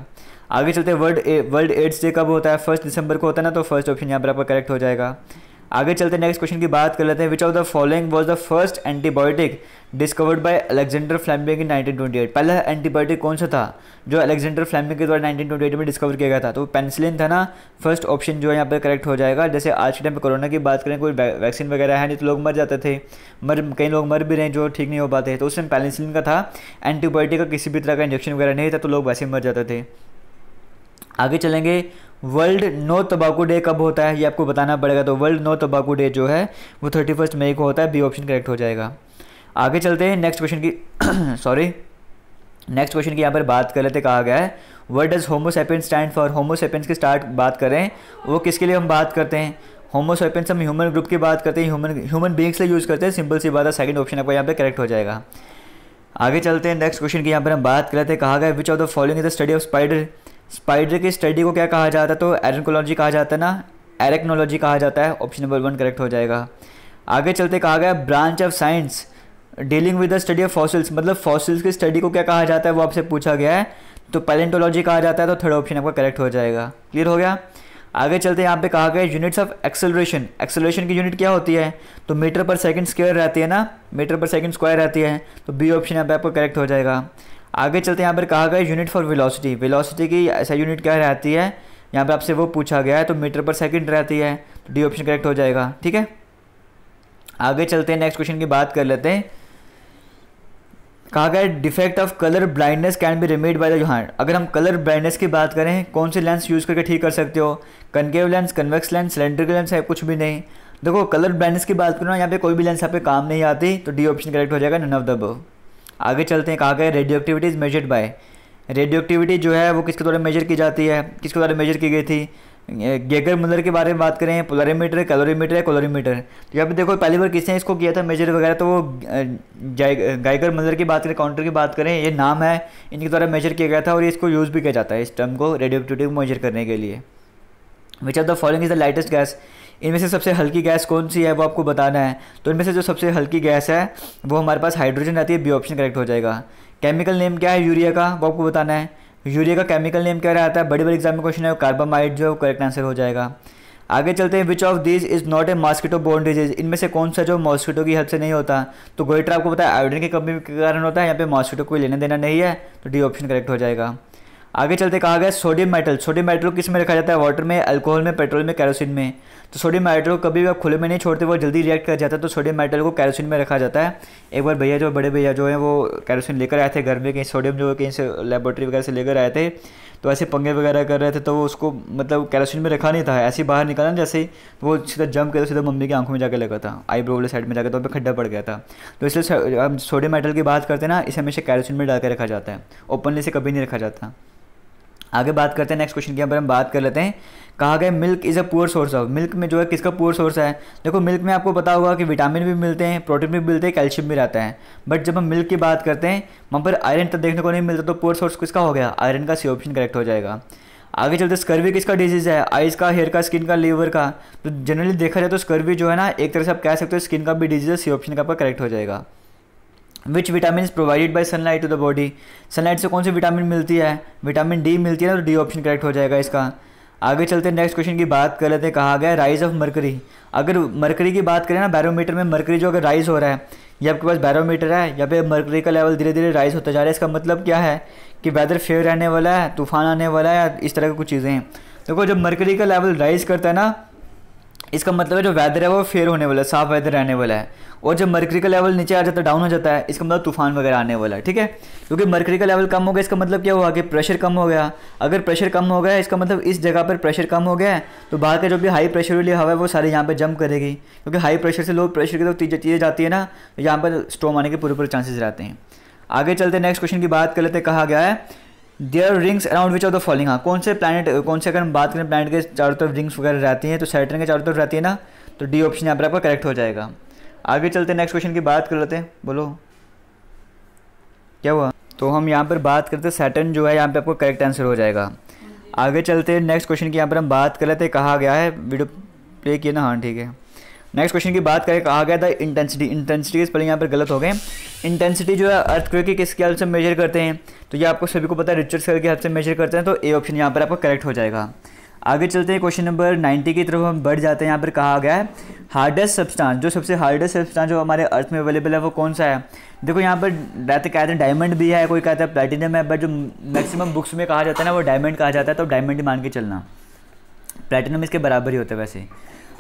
आगे चलते हैं वर्ल्ड वर्ल्ड एड्स डे कब होता है फर्स्ट दिसंबर को होता है ना तो फर्स्ट ऑप्शन यहाँ पर आपका करेक्ट हो जाएगा आगे चलते हैं नेक्स्ट क्वेश्चन की बात कर लेते हैं which of the following was the first antibiotic discovered by Alexander Fleming in 1928 पहला एंटीबायोटिक कौन सा था जो अलेक्जेंडर फ्लैमिंग के द्वारा 1928 में डिस्कवर किया गया था तो पेंसिलिन था ना फर्स्ट ऑप्शन जो है यहाँ पर करेक्ट हो जाएगा जैसे आज के टाइम पर कोरोना की बात करें कोई वैक्सीन वगैरह है नहीं तो लोग मर जाते थे मर कई लोग मर भी रहे जो ठीक नहीं हो पाते तो उस टाइम पेनिसिलिन का था एंटीबायोटिक का किसी भी तरह का इंजेक्शन वगैरह नहीं था तो लोग वैसे मर जाते थे आगे चलेंगे वर्ल्ड नो तंबाकू डे कब होता है ये आपको बताना पड़ेगा तो वर्ल्ड नो तंबाकू डे जो है वो थर्टी फर्स्ट मई को होता है बी ऑप्शन करेक्ट हो जाएगा आगे चलते हैं नेक्स्ट क्वेश्चन की [clears throat] सॉरी नेक्स्ट क्वेश्चन की यहाँ पर बात कर लेते कहा गया है word does homo sapien stand for homo sapiens की स्टार्ट बात करें वो किसके लिए हम बात करते हैं होमोसेपियंस हम ह्यूमन ग्रुप की बात करते हैं ह्यूमन ह्यूमन बींग्स से यूज़ करते हैं सिंपल सी बात है सेकंड ऑप्शन आपका यहाँ पर करेक्ट हो जाएगा आगे चलते हैं नेक्स्ट क्वेश्चन की यहाँ पर हम बात कर लेते हैं कहा गया which of the following is the study of spider spider की स्टडी को क्या कहा जाता है तो एरेकोलॉजी कहा जाता है ना एरेक्नोलॉजी कहा जाता है ऑप्शन नंबर वन करेक्ट हो जाएगा आगे चलते कहा गया branch of science dealing with the study of fossils मतलब फॉसिल्स की स्टडी को क्या कहा जाता है वो आपसे पूछा गया है तो पैलेंटोलॉजी कहा जाता है तो थर्ड ऑप्शन आपका करेक्ट हो जाएगा क्लियर हो गया आगे चलते यहाँ पे कहा गया यूनिट्स ऑफ एक्सेलरेशन एक्सेलरेशन की यूनिट क्या होती है तो मीटर पर सेकंड स्क्वायर रहती है ना मीटर पर सेकंड स्क्वायर रहती है तो बी ऑप्शन यहाँ पे आपका करेक्ट हो जाएगा आगे चलते यहाँ पर कहा गया यूनिट फॉर वेलोसिटी वेलोसिटी की ऐसा यूनिट क्या रहती है यहाँ पर आपसे वो पूछा गया है तो मीटर पर सेकंड रहती है तो डी ऑप्शन करेक्ट हो जाएगा ठीक है आगे चलते हैं नेक्स्ट क्वेश्चन की बात कर लेते हैं कहा गया defect of colour blindness can be remedied by the hand अगर हम कलर ब्लाइंडनेस की बात करें कौन से लेंस यूज़ करके ठीक कर सकते हो concave lens convex lens cylindrical lens है कुछ भी नहीं देखो कलर ब्लाइंडनेस की बात करो ना यहाँ पे कोई भी लेंस यहाँ पे काम नहीं आती तो डी ऑप्शन करेक्ट हो जाएगा नन ऑफ द बो आगे चलते हैं कहा गया radio activity is measured by radio activity जो है वो किसके द्वारा मेजर की जाती है किसके द्वारा मेजर की गई थी गेगर मुलर के बारे में बात करें पोलरीमीटर कैलोरीमीटर या कोलोरीमीटर तो यहाँ पर देखो पहली बार किसने इसको किया था मेजर वगैरह तो वो गाइगर मुलर की बात करें काउंटर की बात करें ये नाम है इनके द्वारा मेजर किया गया था और इसको यूज़ भी किया जाता है इस टर्म को रेडियो एक्टिविटी को मेजर करने के लिए which are the following is the lightest gas इनमें से सबसे हल्की गैस कौन सी है वो आपको बताना है तो इनमें से जो सबसे हल्की गैस है वो हमारे पास हाइड्रोजन आती है बी ऑप्शन करेक्ट हो जाएगा केमिकल नेम क्या है यूरिया का वो आपको बताना है यूरिया का केमिकल नेम क्या रहता है बड़े बड़े एग्जाम में क्वेश्चन है कार्बामाइड जो करेक्ट आंसर हो जाएगा आगे चलते हैं which of this is not a mosquito borne disease इनमें से कौन सा जो मॉस्किटो की हेल्प से नहीं होता तो गोइटर आपको पता है की कमी के कारण होता है यहाँ पे मॉस्किटो कोई लेने देना नहीं है तो डी ऑप्शन करेक्ट हो जाएगा आगे चलते कहा गया सोडियम मेटल सोडियम मेटल किस में रखा जाता है वाटर में अल्कोहल में पेट्रोल में कैरोसिन में तो सोडियम मेटल को कभी भी आप खुले में नहीं छोड़ते वो जल्दी रिएक्ट कर जाता है तो सोडियम मेटल को कैरोसिन में रखा जाता है एक बार भैया जो बड़े भैया जो है वो कैरोसिन लेकर आए थे घर में कहीं सोडियम जो कहीं से लेबोरेटरी वगैरह से लेकर आए थे तो ऐसे पंगे वगैरह कर रहे थे तो वो उसको मतलब कैरोसिन में रखा नहीं था ऐसे ही बाहर ना जैसे ही वो सीधा जंप कर तो सीधा मम्मी की आंखों में जाकर लगा था आई ब्रो वाले साइड में जाकर तो वहाँ खड्डा पड़ गया था तो इसलिए हम सोडियम मेटल की बात करते हैं ना इसे हमेशा कैरोसिन में डाल के रखा जाता है ओपनली से कभी नहीं रखा जाता आगे बात करते हैं नेक्स्ट क्वेश्चन के पर हम बात कर लेते हैं कहा गया milk is a poor source of milk में जो है किसका पुअर सोर्स है देखो मिल्क में आपको पता होगा कि विटामिन भी मिलते हैं प्रोटीन भी मिलते हैं कैल्शियम भी रहता है बट जब हम मिल्क की बात करते हैं वहाँ पर आयरन तो देखने को नहीं मिलता तो पुअर सोर्स किसका हो गया आयरन का सी ऑप्शन करेक्ट हो जाएगा आगे चलते स्कर्वी किसका डिजीज़ है आइज़ का हेयर का स्किन का लीवर का तो जनरली देखा जाए तो स्कर्वी जो है ना एक तरह से आप कह सकते हो स्किन का भी डिजीज़ है सी ऑप्शन का आपका करेक्ट हो जाएगा which vitamin provided by sunlight to the body sunlight से कौन सी विटामिन मिलती है विटामिन डी मिलती है ना तो डी ऑप्शन करेक्ट हो जाएगा इसका आगे चलते नेक्स्ट क्वेश्चन की बात कर लेते हैं कहा गया राइज ऑफ मरकरी अगर मरकरी की बात करें ना बैरोमीटर में मरकरी जो अगर राइज हो रहा है ये आपके पास बैरोमीटर है या फिर मरकरी का लेवल धीरे धीरे राइज होता जा रहा है इसका मतलब क्या है कि वेदर फेयर रहने वाला है तूफान आने वाला है या इस तरह की कुछ चीज़ें हैं देखो जब मरकरी का लेवल राइज करता है ना इसका मतलब है जो वेदर है वो फेयर होने वाला है साफ वेदर रहने वाला है और जब मर्करी का लेवल नीचे आ जाता है डाउन हो जाता है इसका मतलब तूफान वगैरह आने वाला है ठीक है क्योंकि मर्करी का लेवल कम हो गया इसका मतलब क्या हुआ कि प्रेशर कम हो गया अगर प्रेशर कम हो गया इसका मतलब इस जगह पर प्रेशर कम हो गया है तो बाहर का जो भी हाई प्रेशर वाली हवा है वो सारी यहाँ पर जम करेगी क्योंकि हाई प्रेशर से लो प्रेशर की तो चीज़ें जाती है ना तो यहाँ पर स्टोम आने के पूरे पूरे चांसेस रहते हैं आगे चलते नेक्स्ट क्वेश्चन की बात कर लेते कहा गया है there rings around which of the following हाँ कौन से प्लानट कौन से अगर हम बात करें प्लानट के चारों तरफ रिंग्स वगैरह रहती हैं तो सैटर्न के चारों तरफ रहती है ना तो डी ऑप्शन यहाँ पर आपका करेक्ट हो जाएगा आगे चलते नेक्स्ट क्वेश्चन की बात कर लेते हैं बोलो क्या हुआ तो हम यहाँ पर बात करते सैटर्न जो है यहाँ पर आपको करेक्ट आंसर हो जाएगा हाँ आगे चलते नेक्स्ट क्वेश्चन की यहाँ पर हम बात कर लेते कहा गया है वीडियो प्ले किए ना हाँ ठीक है नेक्स्ट क्वेश्चन की बात करें कहा गया था इंटेंसिटी इंटेंसिटी इस पर यहाँ पर गलत हो गए इंटेंसिटी जो है अर्थ क्वे किस के हल से मेजर करते हैं तो ये आपको सभी को पता है रिचर्ड स्केल के हल से मेजर करते हैं तो ए ऑप्शन यहाँ पर आपको करेक्ट हो जाएगा आगे चलते हैं क्वेश्चन नंबर नाइन्टी की तरफ हम बढ़ जाते हैं यहाँ पर कहा गया है हार्डेस्ट सब्सटेंस जो सबसे हार्डेस्ट सब्सटेंस जो हमारे अर्थ में अवेलेबल है वो कौन सा है देखो यहाँ पर रहते कहते हैं डायमंड भी है कोई कहता है प्लेटिनम है बट जो मैक्सिमम बुक्स में कहा जाता है ना वो डायमंड कहा जाता है तो डायमंड मान के चलना प्लेटिनम इसके बराबर ही होता है वैसे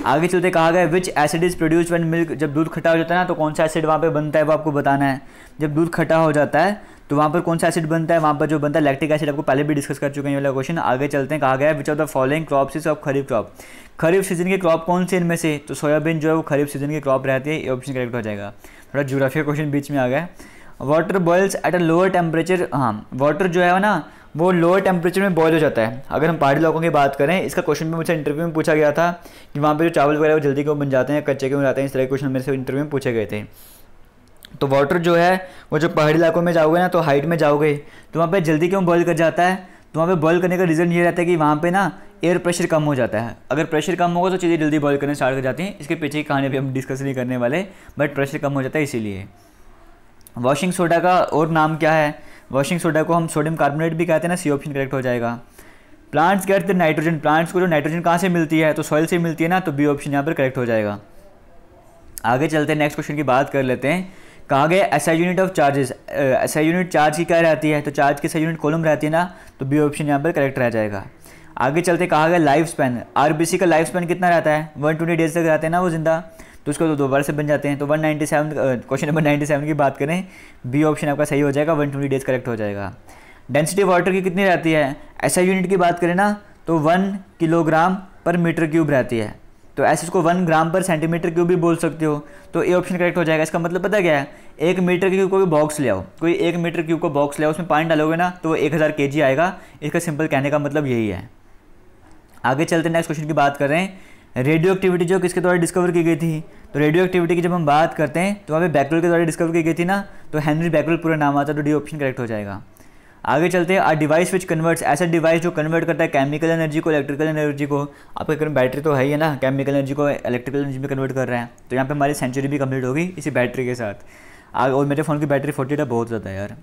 आगे चलते कहा गया which acid is produce when milk जब दूध खट्टा हो जाता है ना तो कौन सा एसिड वहाँ पे बनता है वो आपको बताना है जब दूध खट्टा हो जाता है तो वहाँ पर कौन सा एसिड बनता है वहाँ पर जो बनता है लैक्टिक एसिड आपको पहले भी डिस्कस कर चुके हैं वाला क्वेश्चन आगे चलते हैं कहा गया which of the following crop is of kharif crop kharif season के क्रॉप कौन से इनमें से तो सोयाबीन जो है वो खरीफ सीजन के क्रॉप रहती है ये ऑप्शन करेक्ट हो जाएगा थोड़ा जोग्राफी क्वेश्चन बीच में आ गया water boils at a lower temperature हाँ वाटर जो है ना वो लोअर टेम्परेचर में बॉयल हो जाता है अगर हम पहाड़ी इलाकों की बात करें इसका क्वेश्चन भी मुझे इंटरव्यू में पूछा गया था कि वहाँ पर जो चावल वगैरह वो जल्दी क्यों बन जाते हैं कच्चे क्यों जाते हैं इस तरह के क्वेश्चन मेरे से इंटरव्यू में पूछे गए थे तो वाटर जो है वो जो पहाड़ी इलाकों में जाओगे ना तो हाइट में जाओगे तो वहाँ पर जल्दी क्यों बॉयल कर जाता है तो वहाँ पर बॉयल करने का रीज़न ये रहता है कि वहाँ पर ना एयर प्रेशर कम हो जाता है अगर प्रेशर कम होगा तो चीज़ें जल्दी बॉयल करने स्टार्ट कर जाती हैं इसके पीछे की कहानी भी हम डिस्कस नहीं करने वाले बट प्रेशर कम हो जाता है इसीलिए वॉशिंग सोडा का और नाम क्या है वॉशिंग सोडा को हम सोडियम कार्बोनेट भी कहते हैं ना सी ऑप्शन करेक्ट हो जाएगा plants get the nitrogen plants को जो नाइट्रोजन कहाँ से मिलती है तो सॉइल से मिलती है ना तो बी ऑप्शन यहाँ पर करेक्ट हो जाएगा आगे चलते हैं नेक्स्ट क्वेश्चन की बात कर लेते हैं कहा गया SI unit of charges SI unit charge की क्या रहती है तो चार्ज की सही यूनिट कॉलम रहती है ना तो बी ऑप्शन यहाँ पर करेक्ट रह जाएगा आगे चलते कहा गया लाइफ स्पैन आरबीसी का लाइफ स्पैन कितना रहता है वन ट्वेंटी डेज तक रहते हैं ना वो जिंदा तो उसको तो दोबारा से बन जाते हैं तो one ninety seven question number ninety seven की बात करें बी ऑप्शन आपका सही हो जाएगा वन ट्वेंटी डेज करेक्ट हो जाएगा डेंसिटी वाटर की कितनी रहती है ऐसा यूनिट की बात करें ना तो one kilogram per metre cube रहती है तो ऐसे इसको वन ग्राम पर सेंटीमीटर क्यूब भी बोल सकते हो तो ए ऑप्शन करेक्ट हो जाएगा इसका मतलब पता क्या है एक मीटर क्यूब को भी बॉक्स ले आओ कोई एक मीटर क्यूब को बॉक्स ले आओ उसमें पानी डालोगे ना तो वो एक हज़ार के आएगा इसका सिंपल कहने का मतलब यही है आगे चलते नेक्स्ट क्वेश्चन की बात करें रेडियो एक्टिविटी जो किसके द्वारा डिस्कवर की गई थी तो रेडियो एक्टिविटी की जब हम बात करते हैं तो वहाँ पे बैकुल के द्वारा डिस्कवर की गई थी ना तो हेनरी बैकुल पूरा नाम आता है तो डी ऑप्शन करेक्ट हो जाएगा आगे चलते हैं आ डिवाइस विच कन्वर्ट्स ऐसा डिवाइस जो कन्वर्ट करता है केमिकल एनर्जी को इलेक्ट्रिकल एनर्जी को आपके करें बैटरी तो है ही है ना केमिकल एनर्जी को इलेक्ट्रिकल एनर्जी में कन्वर्ट कर रहे हैं तो यहाँ पे हमारी सेंचुरी भी कंप्लीट होगी इसी बैटरी के साथ आगे और मेरे फ़ोन की बैटरी फोर्टी बहुत ज़्यादा है यार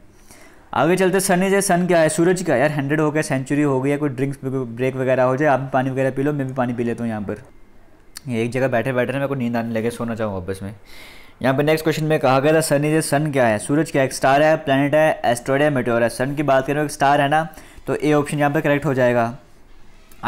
आगे चलते सन इज है सन क्या है सूरज का यार हंड्रेड हो गया सेंचुरी हो गई या कोई ड्रिंक्स ब्रेक वगैरह हो जाए आप भी पानी वगैरह पी लो मैं भी पानी पी लेता हूँ यहाँ पर एक जगह बैठे बैठे मेरे को नींद आने लगे सोना चाहूँ वापस में यहाँ पर नेक्स्ट क्वेश्चन में कहा गया था सन इज सन क्या है सूरज क्या है स्टार है प्लानट है एस्ट्रॉइड है मेटोर है सन की बात करें एक स्टार है ना तो ए ऑप्शन यहाँ पर करेक्ट हो जाएगा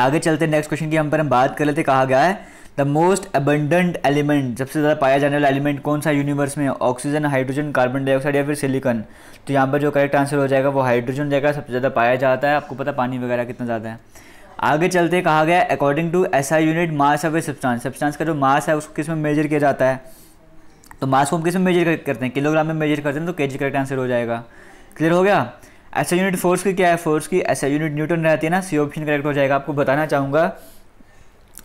आगे चलते नेक्स्ट क्वेश्चन की हम पर हम बात कर लेते कहा गया है द मोस्ट अबंडेंट एलिमेंट सबसे ज़्यादा पाया जाने वाला एलिमेंट कौन सा यूनिवर्स में ऑक्सीजन हाइड्रोजन कार्बन डाइऑक्साइड या फिर सिलिकॉन तो यहाँ पर जो करेक्ट आंसर हो जाएगा वो हाइड्रोजन जाएगा सबसे ज़्यादा पाया जाता है आपको पता पानी वगैरह कितना ज़्यादा है आगे चलते कहा गया अकॉर्डिंग टू ऐसा unit mass of a substance substance का जो मास है उसको किस में मेजर किया जाता है तो मास को हम किस में मेजर करते हैं किलोग्राम में मेजर करते हैं तो के जी करेक्ट आंसर हो जाएगा क्लियर हो गया ऐसा यूनिट फोर्स की क्या है फोर्स की ऐसा यूनिट न्यूटन रहती है ना सी ऑप्शन करेक्ट हो जाएगा आपको बताना चाहूँगा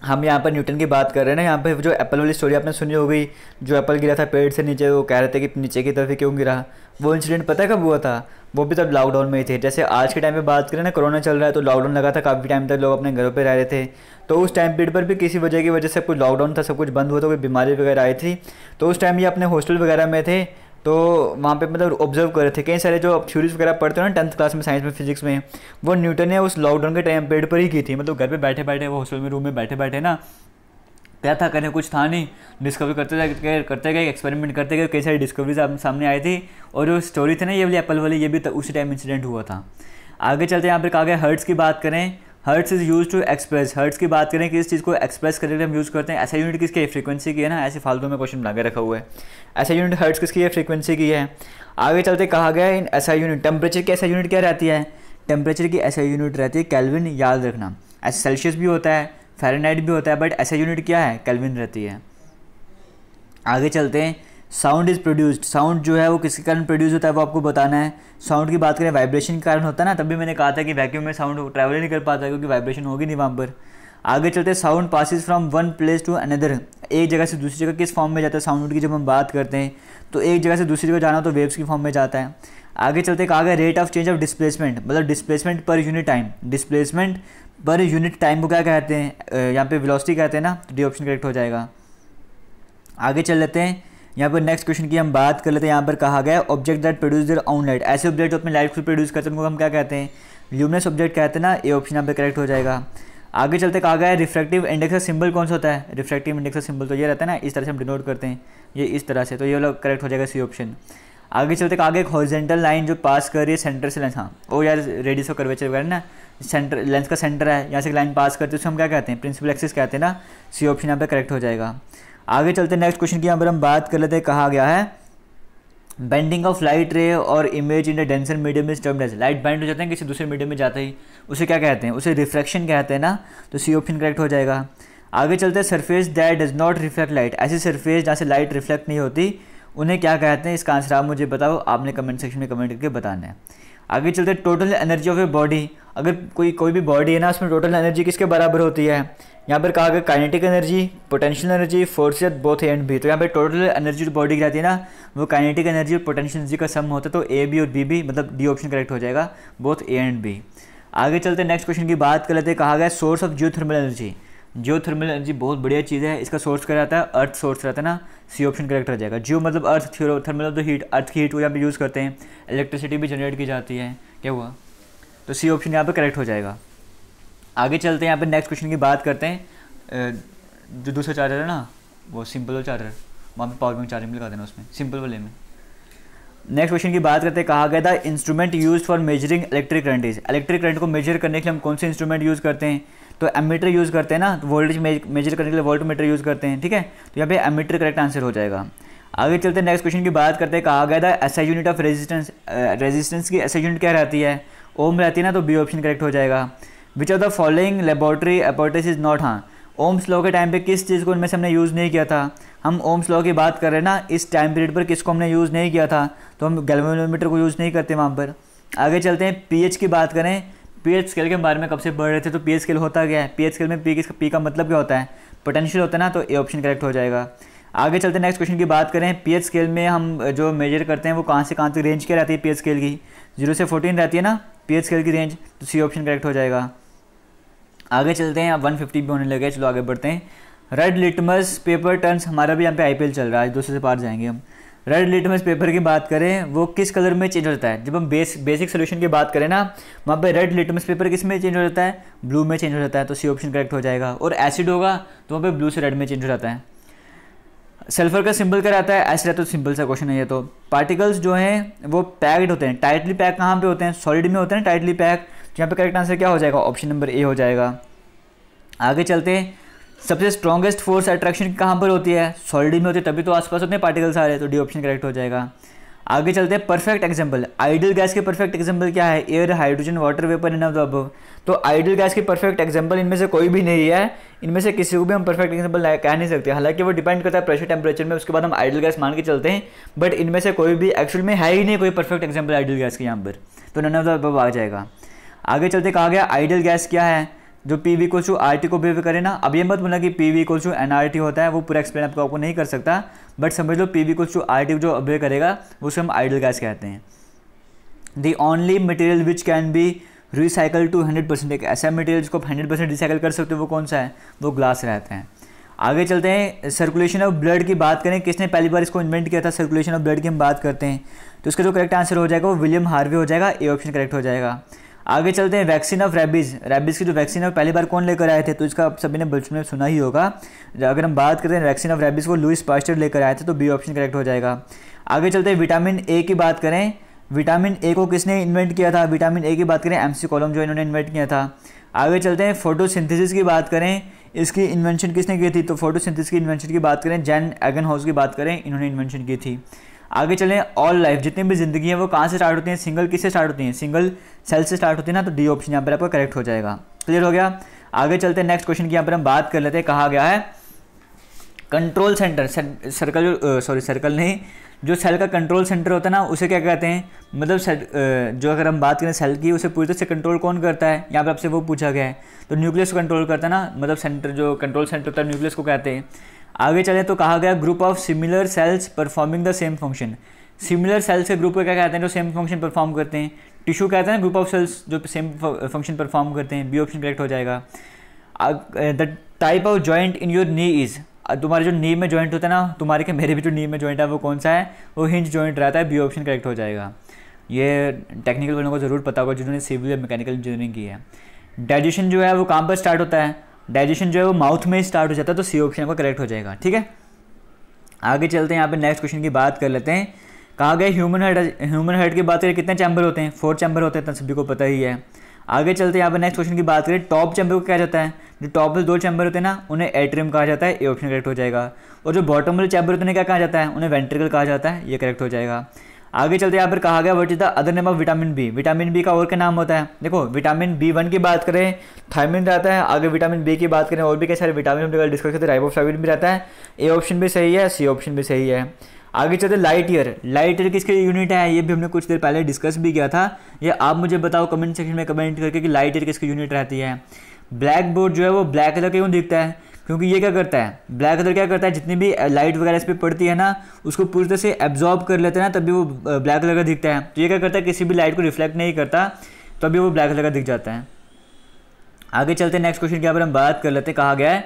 हम यहाँ पर न्यूटन की बात कर रहे हैं ना यहाँ पर जो एप्पल वाली स्टोरी आपने सुनी होगी जो एप्पल गिरा था पेड़ से नीचे वो कह रहे थे कि नीचे की तरफ क्यों गिरा वो इंसिडेंट पता है कब हुआ था वो भी तब लॉकडाउन में ही थे जैसे आज के टाइम पे बात करें ना कोरोना चल रहा है तो लॉकडाउन लगा था काफ़ी टाइम तक लोग अपने घरों पर रह रहे थे तो उस टाइम पीरियड पर भी किसी वजह की वजह से कुछ लॉकडाउन था सब कुछ बंद हुआ था तो कोई बीमारी वगैरह आई थी तो उस टाइम ये अपने हॉस्टल वगैरह में थे तो वहाँ पे मतलब ऑब्जर्व कर रहे थे कई सारे जो थ्यूरीज वगैरह पढ़ते हो ना टेंथ क्लास में साइंस में फिजिक्स में वो न्यूटन ने उस लॉकडाउन के टाइम पेड़ पर ही की थी मतलब घर पे बैठे बैठे वो हॉस्टल में रूम में बैठे बैठे ना क्या था करने कुछ था नहीं डिस्कवरी करते गए करते गए एक्सपेरिमेंट करते गए कई सारी डिस्कवरीज सामने आई थी और जो स्टोरी थी ना ये वाली एप्पल वाली ये भी तो उसी टाइम इंसिडेंट हुआ था आगे चलते यहाँ पर गया हर्ट्स की बात करें hertz is use to express hertz की बात करें कि इस चीज़ को एक्सप्रेस करने के लिए हम यूज़ करते हैं ऐसा यूनिट किसकी फ्रीक्वेंसी की है ना ऐसे फालतू में क्वेश्चन बना के रखा हुआ है ऐसा यूनिट हर्ट्स किसकी है फ्रीक्वेंसी की है आगे चलते कहा गया है इन ऐसा यूनिट टेम्परेचर की ऐसा यूनिट क्या रहती है टेम्परेचर की ऐसा यूनिट रहती है कैलविन याद रखना ऐसा सेल्सियस भी होता है फ़ारेनहाइट भी होता है बट ऐसा यूनिट क्या है कैलविन रहती है आगे चलते हैं साउंड इज़ प्रोड्यूस्ड साउंड जो है वो किसके कारण प्रोड्यूस होता है वो आपको बताना है साउंड की बात करें वाइब्रेशन के कारण होता है ना तभी मैंने कहा था कि वैक्यूम में साउंड ट्रैवल नहीं कर पाता क्योंकि वाइब्रेशन होगी नहीं वहाँ पर आगे चलते sound passes from one place to another एक जगह से दूसरी जगह किस फॉर्म में जाता है साउंड की जब हम बात करते हैं तो एक जगह से दूसरी जगह जाना तो वेव्स की फॉर्म में जाता है आगे चलते कहा गया rate of change of displacement मतलब displacement per unit time displacement per unit time को क्या कहते हैं यहाँ पे वेलोसिटी कहते हैं ना तो डी ऑप्शन करेक्ट हो जाएगा आगे चल लेते हैं यहाँ पर नेक्स्ट क्वेश्चन की हम बात कर लेते हैं यहाँ पर कहा गया object that produce their own light ऐसे ऑब्जेक्ट जो अपने लाइट को प्रोड्यूस करते हैं उनको हम क्या कहते हैं ल्यूमिनस ऑब्जेक्ट कहते हैं ना ये ऑप्शन यहाँ पर करेक्ट हो जाएगा आगे चलते कहा गया है रिफ्रेक्टिव इंडेक्स का सिंबल कौन सा होता है रिफ्रेक्टिव इंडेक्स का सिंबल तो ये रहता है ना इस तरह से हम डिनोट करते हैं ये इस तरह से तो ये वाला करेक्ट हो जाएगा सी ऑप्शन आगे चलते आगे एक हॉरिजेंटल लाइन जो पास कर रही है सेंटर से लेंस हाँ वो यार रेडियस का कर्वेचर वगैरह ना सेंटर लेंस का सेंटर है यहाँ से लाइन पास करते है उसको हम क्या कहते हैं प्रिंसिपल एक्सिस कहते हैं ना सी ऑप्शन यहाँ पर करेक्ट हो जाएगा आगे चलते नेक्स्ट क्वेश्चन की यहाँ पर हम बात कर लेते हैं कहा गया है बेंडिंग ऑफ लाइट रे और image in the denser medium is towards light bend हो जाते हैं किसी दूसरे मीडियम में जाते ही उसे क्या कहते हैं उसे रिफ्रैक्शन कहते हैं ना तो सी ऑप्शन करेक्ट हो जाएगा आगे चलते हैं surface that does not reflect light ऐसी सरफेस जहाँ से लाइट रिफ्लेक्ट नहीं होती उन्हें क्या कहते हैं इसका आंसर आप मुझे बताओ आपने कमेंट सेक्शन में कमेंट करके बताना है आगे चलते total energy of a body अगर कोई कोई भी बॉडी है ना उसमें टोटल एनर्जी किसके बराबर होती है यहाँ पर कहा गया kinetic energy potential energy force both A and B तो यहाँ पर टोटल एनर्जी जो बॉडी की रहती है ना वो काइनेटिक एनर्जी और पोटेंशियल एनर्जी का सम होता है तो ए बी और बी भी मतलब डी ऑप्शन करेक्ट हो जाएगा बोथ ए एंड बी आगे चलते नेक्स्ट क्वेश्चन की बात कर लेते कहा गया source of geothermal energy geothermal energy बहुत बढ़िया चीज़ है इसका सोर्स क्या रहता है अर्थ सोर्स रहता है ना सी ऑप्शन करेक्ट रह जाएगा जियो मतलब अर्थ थियो थर्मल तो हीट अर्थ की हीट को यहाँ पर यूज़ करते हैं इलेक्ट्रिसिटी भी जनरेट की जाती है क्या हुआ तो सी ऑप्शन यहाँ पर करेक्ट हो जाएगा आगे चलते हैं यहाँ पर नेक्स्ट क्वेश्चन की बात करते हैं जो दूसरा चार्जर है ना वो सिंपल चार्जर वहाँ पर पावर बैंक चार्जिंग लगा देना उसमें सिंपल वाले में नेक्स्ट क्वेश्चन की बात करते हैं कहा गया था instrument use for measuring electric current is electric current को मेजर करने के लिए हम कौन से इंस्ट्रूमेंट यूज़ करते हैं तो एमीटर यूज़ करते हैं ना तो वोल्टेज मेजर करने के लिए वोल्ट मीटर यूज़ करते हैं ठीक है तो यहाँ पे एमीटर करेक्ट आंसर हो जाएगा आगे चलते हैं नेक्स्ट क्वेश्चन की बात करते हैं कहा गया था S I unit of resistance resistance की एस आई यूनिट क्या रहती है ओम रहती है ना तो बी ऑप्शन करेक्ट हो जाएगा which of the following laboratory apparatus is not हाँ ओम्स लॉ के टाइम पे किस चीज़ को उनमें से हमने यूज़ नहीं किया था हम ओम्स लॉ की बात कर रहे हैं ना इस टाइम पीरियड पर किसको हमने यूज़ नहीं किया था तो हम गैल्वेनोमीटर को यूज़ नहीं करते वहाँ पर आगे चलते हैं पीएच की बात करें पी एच स्केल के बारे में कब से बढ़ रहे थे तो पी एच स्केल होता गया है पी एच स्केल में पी किसका पी का मतलब क्या होता है पोटेंशियल होता है ना तो ए ऑप्शन करेक्ट हो जाएगा आगे चलते नेक्स्ट क्वेश्चन की बात करें पी एच स्केल में हम जो मेजर करते हैं वो कहाँ से कहाँ तक रेंज क्या रहती है पी एच स्केल की जीरो से फोर्टीन रहती है ना पी एच स्केल की रेंज तो सी ऑप्शन करेक्ट हो जाएगा आगे चलते हैं अब फिफ्टी भी होने लगे चलो आगे बढ़ते हैं रेड लिटमस पेपर टर्न्स हमारा भी यहाँ पे आईपीएल चल रहा है दूसरे से पार जाएंगे हम रेड लिटमस पेपर की बात करें वो किस कलर में चेंज हो जाता है जब हम बेस बेसिक सोल्यूशन की बात करें ना वहाँ पे रेड लिटमस पेपर किस में चेंज हो जाता है ब्लू में चेंज हो जाता है तो सी ऑप्शन करेक्ट हो जाएगा और एसिड होगा तो वहाँ पे ब्लू से रेड में चेंज हो जाता है सल्फर का सिंबल क्या रहता है एसिड है तो सिंपल सा क्वेश्चन है ये तो पार्टिकल्स जो हैं वो पैक्ड होते हैं टाइटली पैक कहाँ पर होते हैं सॉलिड में होते हैं टाइटली पैक यहाँ पर करेक्ट आंसर क्या हो जाएगा ऑप्शन नंबर ए हो जाएगा आगे चलते हैं सबसे स्ट्रॉगेस्ट फोर्स अट्रैक्शन कहाँ पर होती है सॉलिड में होती है तभी तो आसपास उतने पार्टिकल्स आ रहे हैं तो डी ऑप्शन करेक्ट हो जाएगा आगे चलते हैं परफेक्ट एग्जाम्पल आइडियल गैस के परफेक्ट एग्जाम्पल क्या है air hydrogen water vapour in of the above तो आइडियल गैस के परफेक्ट एग्जाम्पल इनमें से कोई भी नहीं है इनमें से किसी को भी हम परफेक्ट एग्जाम्पल कह नहीं सकते हालांकि वो डिपेंड करता है प्रेशर टेम्परेचर में उसके बाद हम आइडियल गैस मान के चलते हैं बट इनमें से कोई भी एक्चुअल में है ही नहीं कोई परफेक्ट एग्जाम्पल आइडियल गैस के यहाँ पर तो नन ऑफ द अबव आ जाएगा आगे चलते कहा गया आइडियल गैस क्या है जो P V equal R T को बिहेव करे ना अब ये मत बोला कि P V equal N R T होता है वो पूरा एक्सप्लेन आपको आपको नहीं कर सकता बट समझ लो P V equal to R T जो अबे करेगा उसे हम आइडल गैस कहते हैं the only material which can be recycle to hundred percent एक ऐसा मटेरियल जिसको आप हंड्रेड परसेंट रिसाइकल कर सकते हो वो कौन सा है वो ग्लास रहता है आगे चलते हैं सर्कुलेशन ऑफ ब्लड की बात करें किसने पहली बार इसको इन्वेंट किया था सर्कुलेशन ऑफ ब्लड की हम बात करते हैं तो इसका जो करेक्ट आंसर हो जाएगा वो विलियम हार्वे हो जाएगा ए ऑप्शन करेक्ट हो जाएगा आगे चलते हैं वैक्सीन ऑफ रेबीज़ रेबीज़ की जो वैक्सीन है पहली बार कौन लेकर आए थे तो इसका आप सभी ने बचपन में सुना ही होगा अगर हम बात करते हैं वैक्सीन ऑफ रेबीज़ को लुइस पास्टर लेकर आए थे तो बी ऑप्शन करेक्ट हो जाएगा आगे चलते हैं विटामिन ए की बात करें विटामिन ए को किसने इन्वेंट किया था विटामिन ए की बात करें एमसी कॉलम जो इन्होंने इन्वेंट किया था आगे चलते हैं फोटो की बात करें इसकी इन्वेंशन किसने की थी तो फोटो की इन्वेंशन की बात करें जैन एगन हाउस की बात करें इन्होंने इन्वेंशन की थी आगे चलें ऑल लाइफ जितनी भी ज़िंदगी है वो कहाँ से स्टार्ट होती है सिंगल किससे स्टार्ट होती है सिंगल सेल से स्टार्ट होती है ना तो डी ऑप्शन यहाँ पर आपका करेक्ट हो जाएगा क्लियर हो गया आगे चलते हैं नेक्स्ट क्वेश्चन की यहाँ पर हम बात कर लेते हैं कहा गया है control centre circle sorry circle नहीं जो सेल का कंट्रोल सेंटर होता है ना उसे क्या कहते हैं मतलब सर, जो अगर हम बात करें सेल की उसे पूरी तरह से कंट्रोल कौन करता है यहाँ पर आपसे वो पूछा गया है तो न्यूक्लियस को कंट्रोल करता है ना मतलब सेंटर जो कंट्रोल सेंटर होता है न्यूक्लियस को कहते हैं आगे चले तो कहा गया group of similar cells performing the same function similar cells के ग्रुप को क्या कहते हैं जो सेम फंक्शन परफॉर्म करते हैं टिश्यू कहते हैं ग्रुप ऑफ सेल्स जो सेम फंक्शन परफॉर्म करते हैं बी ऑप्शन करेक्ट हो जाएगा the type of joint in your knee is तुम्हारे जो नी में जॉइंट होता है ना तुम्हारे के मेरे भी जो नी में जॉइंट है वो कौन सा है वो हिंज जॉइंट रहता है बी ऑप्शन करेक्ट हो जाएगा ये टेक्निकल वालों को ज़रूर पता होगा जिन्होंने सिविल या मैकेनिकल इंजीनियरिंग की है डाइजेशन जो है वो काम पर स्टार्ट होता है डाइजेशन जो है वो माउथ में स्टार्ट हो जाता है तो सी ऑप्शन आपका करेक्ट हो जाएगा ठीक है आगे चलते हैं यहाँ पे नेक्स्ट क्वेश्चन की बात कर लेते हैं कहा गए ह्यूमन हर्ट ह्यूमन हर्ट की बात करें कितने चैम्बर होते हैं फोर चैम्बर होते हैं सभी को पता ही है आगे चलते हैं यहाँ पर नेक्स्ट क्वेश्चन की बात करें टॉप चैम्बर को क्या जाता है जो टॉप वाले दो चैम्बर होते हैं ना उन्हें एट्रियम कहा जाता है ए ऑप्शन करेक्ट हो जाएगा और जो बॉटम वाले चैम्बर होते हैं क्या कहा जाता है उन्हें वेंट्रिकल कहा जाता है ये करेक्ट हो जाएगा आगे चलते यहाँ पर कहा गया what is the other name of vitamin B vitamin B का और क्या नाम होता है देखो विटामिन बी वन की बात करें थायमिन रहता है आगे विटामिन बी की बात करें और भी कई सारे विटामिन डिस्कस करते राइबोफ्लाविन भी रहता है ए ऑप्शन भी सही है सी ऑप्शन भी सही है आगे चलते लाइट ईयर लाइट ईयर किसके यूनिट है ये भी हमने कुछ देर पहले डिस्कस भी किया था ये आप मुझे बताओ कमेंट सेक्शन में कमेंट करके कि लाइट ईयर किसकी यूनिट रहती है ब्लैक बोर्ड जो है वो ब्लैक कलर क्यों दिखता है क्योंकि ये क्या करता है ब्लैक कलर क्या करता है जितनी भी लाइट वगैरह इस पर पड़ती है ना उसको पूरी तरह से एब्जॉर्ब कर लेते हैं ना तभी वो ब्लैक कलर का दिखता है तो ये क्या करता है किसी भी लाइट को रिफ्लेक्ट नहीं करता तभी वो ब्लैक कलर का दिख जाता है आगे चलते हैं नेक्स्ट क्वेश्चन के यहाँ पर हम बात कर लेते हैं कहा गया है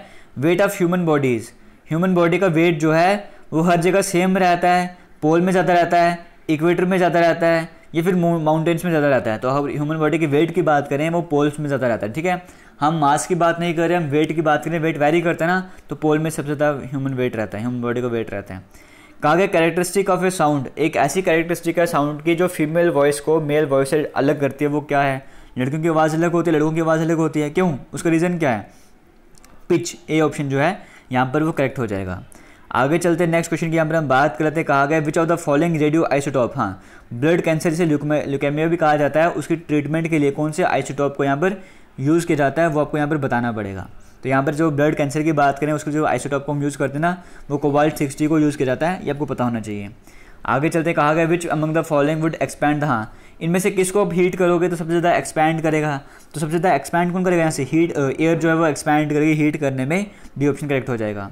weight of human bodies human body का वेट जो है वो हर जगह सेम रहता है पोल में ज़्यादा रहता है इक्वेटर में ज़्यादा रहता है या फिर माउंटेन्स में ज़्यादा रहता है तो हम ह्यूमन बॉडी के वेट की बात करें वो पोल्स में ज़्यादा रहता है ठीक है हम मास की बात नहीं कर रहे हम वेट की बात करें वेट वेरी करता है ना तो पोल में सबसे ज़्यादा ह्यूमन वेट रहता है ह्यूमन बॉडी का वेट रहता है कहा गया कैरेक्टरिस्टिक ऑफ ए साउंड एक ऐसी कैरेक्टरिस्टिक है साउंड की जो फीमेल वॉइस को मेल वॉइस से अलग करती है वो क्या है लड़कियों की आवाज़ अलग होती है लड़कों की आवाज़ अलग होती है क्यों उसका रीज़न क्या है पिच ए ऑप्शन जो है यहाँ पर वो करेक्ट हो जाएगा आगे चलते हैं नेक्स्ट क्वेश्चन की यहाँ पर हम बात करते हैं कहा गया which of the following radio isotope हाँ ब्लड कैंसर जिसे ल्यूकेमिया भी कहा जाता है उसकी ट्रीटमेंट के लिए कौन से आइसोटॉप को यहाँ पर यूज़ किया जाता है वो आपको यहाँ पर बताना पड़ेगा तो यहाँ पर जो ब्लड कैंसर की बात करें उसको जो आइसोटॉप को हम यूज़ करते हैं ना वो कोबाल्ट सिक्सटी को यूज़ किया जाता है ये आपको पता होना चाहिए आगे चलते कहा गया which among the following would expand हाँ इनमें से किसको आप हीट करोगे तो सबसे ज़्यादा एक्सपैंड करेगा तो सबसे ज़्यादा एक्सपैंड कौन करेगा यहाँ से हीट एयर जो है वो एक्सपैंड करेगी हीट करने में बी ऑप्शन करेक्ट हो जाएगा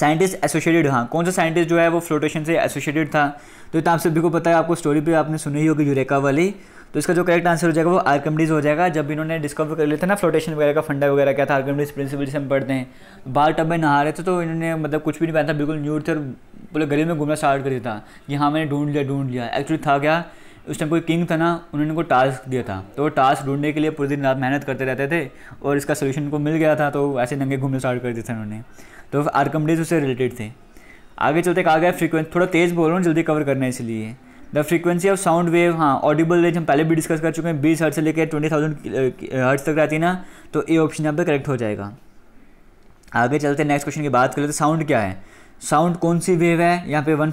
साइंटिस्ट एसोसिएटेड हाँ कौन सा साइंटिस्ट जो है वो फ्लोटेशन से एसोसिएटेड था तो, तो आप सभी को पता है आपको स्टोरी पे आपने सुनी ही होगी यूरेका वाली तो इसका जो करेक्ट आंसर हो जाएगा वो आर्कमडीज हो जाएगा जब इन्होंने डिस्कवर कर लिया था ना फ्लोटेशन वगैरह का फंडा वगैरह क्या था आर्कमडीज प्रिंसिपल से हम पढ़ते हैं बाल टब में नहा रहे थे तो इन्होंने मतलब कुछ भी नहीं पहना था बिल्कुल न्यूर थे और बोले गले में घूमना स्टार्ट कर दिया था कि हाँ मैंने ढूंढ लिया ढूंढ लिया एक्चुअली था क्या उस टाइम कोई किंग था ना उन्होंने उनको टास्क दिया था तो वो टास्क ढूंढने के लिए पूरे दिन रात मेहनत करते रहते थे और इसका सोल्यूशन को मिल गया था तो ऐसे नंगे घूमने स्टार्ट कर दिया था उन्होंने तो आर्कमडीज उससे रिलेटेड थे आगे चलते आ गया फ्रीक्वेंट थोड़ा तेज़ बोल रहा हूँ जल्दी कवर करना है इसलिए the frequency of sound wave हाँ ऑडिबल रेंज हम पहले भी डिस्कस कर चुके हैं बीस हर्ट से लेकर ट्वेंटी थाउजेंड हर्ट्स तक रहती है ना तो ए ऑप्शन यहाँ पे करेक्ट हो जाएगा आगे चलते हैं नेक्स्ट क्वेश्चन की बात करें तो साउंड क्या है साउंड कौन सी वेव है यहाँ पे वन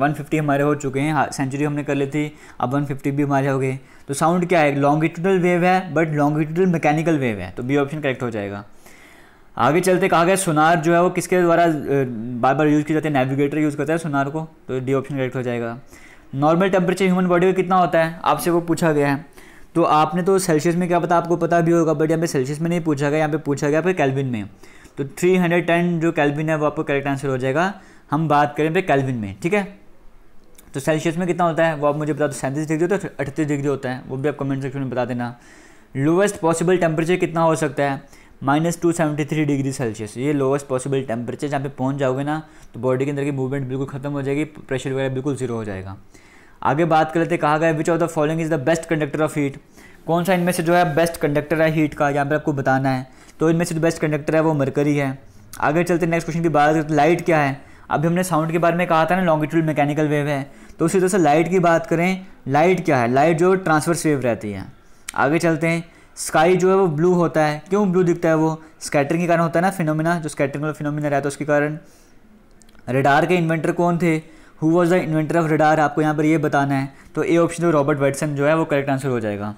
वन फिफ्टी हमारे हो चुके हैं सेंचुरी हाँ, हमने कर ली थी अब वन फिफ्टी भी हमारे हो गए तो साउंड क्या है लॉन्गिट्यूडल वेव है बट लॉन्गिट्यूडल मैकेनिकल वेव है तो बी ऑप्शन करेक्ट हो जाएगा आगे चलते कहा गया सोनार जो है वो किसके द्वारा बार बार यूज़ किया जाता है नेविगेटर यूज़ करता है सोनार को तो डी ऑप्शन करेक्ट हो जाएगा नॉर्मल टेम्परेचर ह्यूमन बॉडी का कितना होता है आपसे वो पूछा गया है तो आपने तो सेल्सियस में क्या पता आपको पता भी होगा बट यहाँ पे सेल्सियस में नहीं पूछा गया यहाँ पे पूछा गया फिर कैलविन में तो 310 जो कैलविन है वो आपको करेक्ट आंसर हो जाएगा हम बात करें पे कैलविन में ठीक है तो सेल्सियस में कितना होता है वो आप मुझे बता दो सैंतीस डिग्री होता है अठतीस डिग्री होता है वो भी आप कमेंट सेक्शन में बता देना लोवेस्ट पॉसिबल टेम्परेचर कितना हो सकता है minus two seventy three degree Celsius ये लोवेस्ट पॉसिबल टेम्परेचर जहाँ पे पहुँच जाओगे ना तो बॉडी के अंदर की मूवमेंट बिल्कुल खत्म हो जाएगी प्रेशर वगैरह बिल्कुल जीरो हो जाएगा आगे बात करते कहा गया which of the following is the best conductor of heat कौन सा इनमें से जो है बेस्ट कंडक्टर है हीट का यहाँ पर आपको बताना है तो इनमें से जो बेस्ट कंडक्टर है वो मरकरी है आगे चलते नेक्स्ट क्वेश्चन की बात करते लाइट क्या है अभी हमने साउंड के बारे में कहा था ना लॉन्गिट्यूड मैकेनिकल वेव है तो उसी तरह से लाइट की बात करें लाइट क्या है लाइट जो ट्रांसवर्स वेव रहती है आगे चलते हैं स्काई जो है वो ब्लू होता है क्यों ब्लू दिखता है वो स्कैटरिंग के कारण होता है ना फिनोमिना जो स्कैटरिंग वाला फिनोमिना रहता है उसके कारण रेडार के इन्वेंटर कौन थे who was the inventor of radar आपको यहाँ पर ये बताना है तो ए ऑप्शन जो रॉबर्ट वेटसन जो है वो करेक्ट आंसर हो जाएगा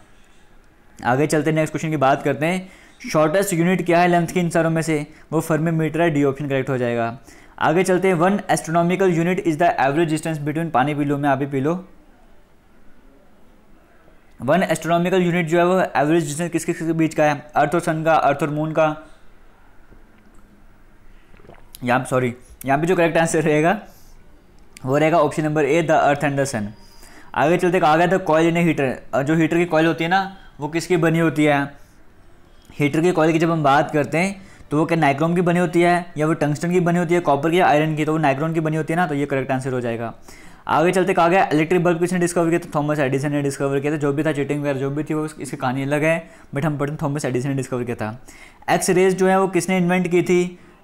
आगे चलते नेक्स्ट क्वेश्चन की बात करते हैं शॉर्टेस्ट यूनिट क्या है लेंथ के इन सारों में से वो फर्मी मीटर है डी ऑप्शन करेक्ट हो जाएगा आगे चलते हैं one astronomical unit is the average distance between पानी पी लो मैं आप ही पी लो वन एस्ट्रोनॉमिकल यूनिट जो है वो एवरेज डिस्टेंस किसके किसके बीच का है अर्थ और सन का अर्थ और मून का यहाँ सॉरी यहाँ पे जो करेक्ट आंसर रहेगा वो रहेगा option number A the earth and the sun आगे चलते आ गया था कॉयल यानी हीटर जो हीटर की कॉयल होती है ना वो किसकी बनी होती है हीटर की कॉयल की जब हम बात करते हैं तो वो क्या नाइक्रोन की बनी होती है या वो टंगस्टन की बनी होती है कॉपर की या आयरन की तो वो नाइक्रोन की बनी होती है ना तो ये करेक्ट आंसर हो जाएगा आगे चलते कहा गया इलेक्ट्रिक बल्ब किसने डिस्कवर किया तो थॉमस एडिसन ने डिस्कवर किया था जो भी था चिटिंग वगैरह जो भी थी वो इसकी कहानी अलग है बट हम पढ़ते थॉमस एडिसन ने डिस्कवर किया था एक्स रेज जो है वो किसने इन्वेंट की थी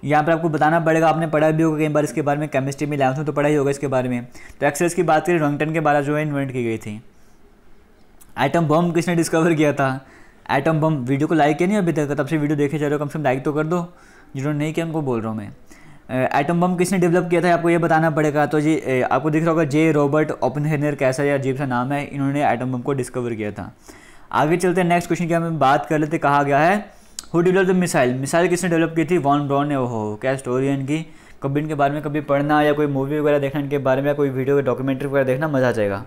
यहाँ पर आपको बताना पड़ेगा आपने पढ़ा भी होगा कई बार इसके बारे में केमिस्ट्री में इलेवंथ में तो पढ़ा ही होगा इसके बारे में तो एक्सरेज की बात करें रॉन्गटन के बारे जो है इन्वेंट की गई थी आइटम बम किसने डिस्कवर किया था आइटम बम वीडियो को लाइक किया नहीं अभी तक तब से वीडियो देखे जा रहे हो कम से कम लाइक तो कर दो जिन्होंने नहीं किया उनको बोल रहा हूँ मैं एटम बम किसने डेवलप किया था आपको ये बताना पड़ेगा तो जी आपको दिख रहा होगा जे रॉबर्ट ओपन हेनर कैसा या अजीब सा नाम है इन्होंने एटम बम को डिस्कवर किया था आगे चलते हैं नेक्स्ट क्वेश्चन की हम बात कर लेते कहा गया है who develop the missile missile किसने डेवलप की थी वॉन ब्रॉन ने हो क्या स्टोरी है इनकी कभी इनके बारे में कभी पढ़ना या कोई मूवी वगैरह देखना इनके बारे में या कोई वीडियो डॉक्यूमेंट्री वगैरह देखना मज़ा आ जाएगा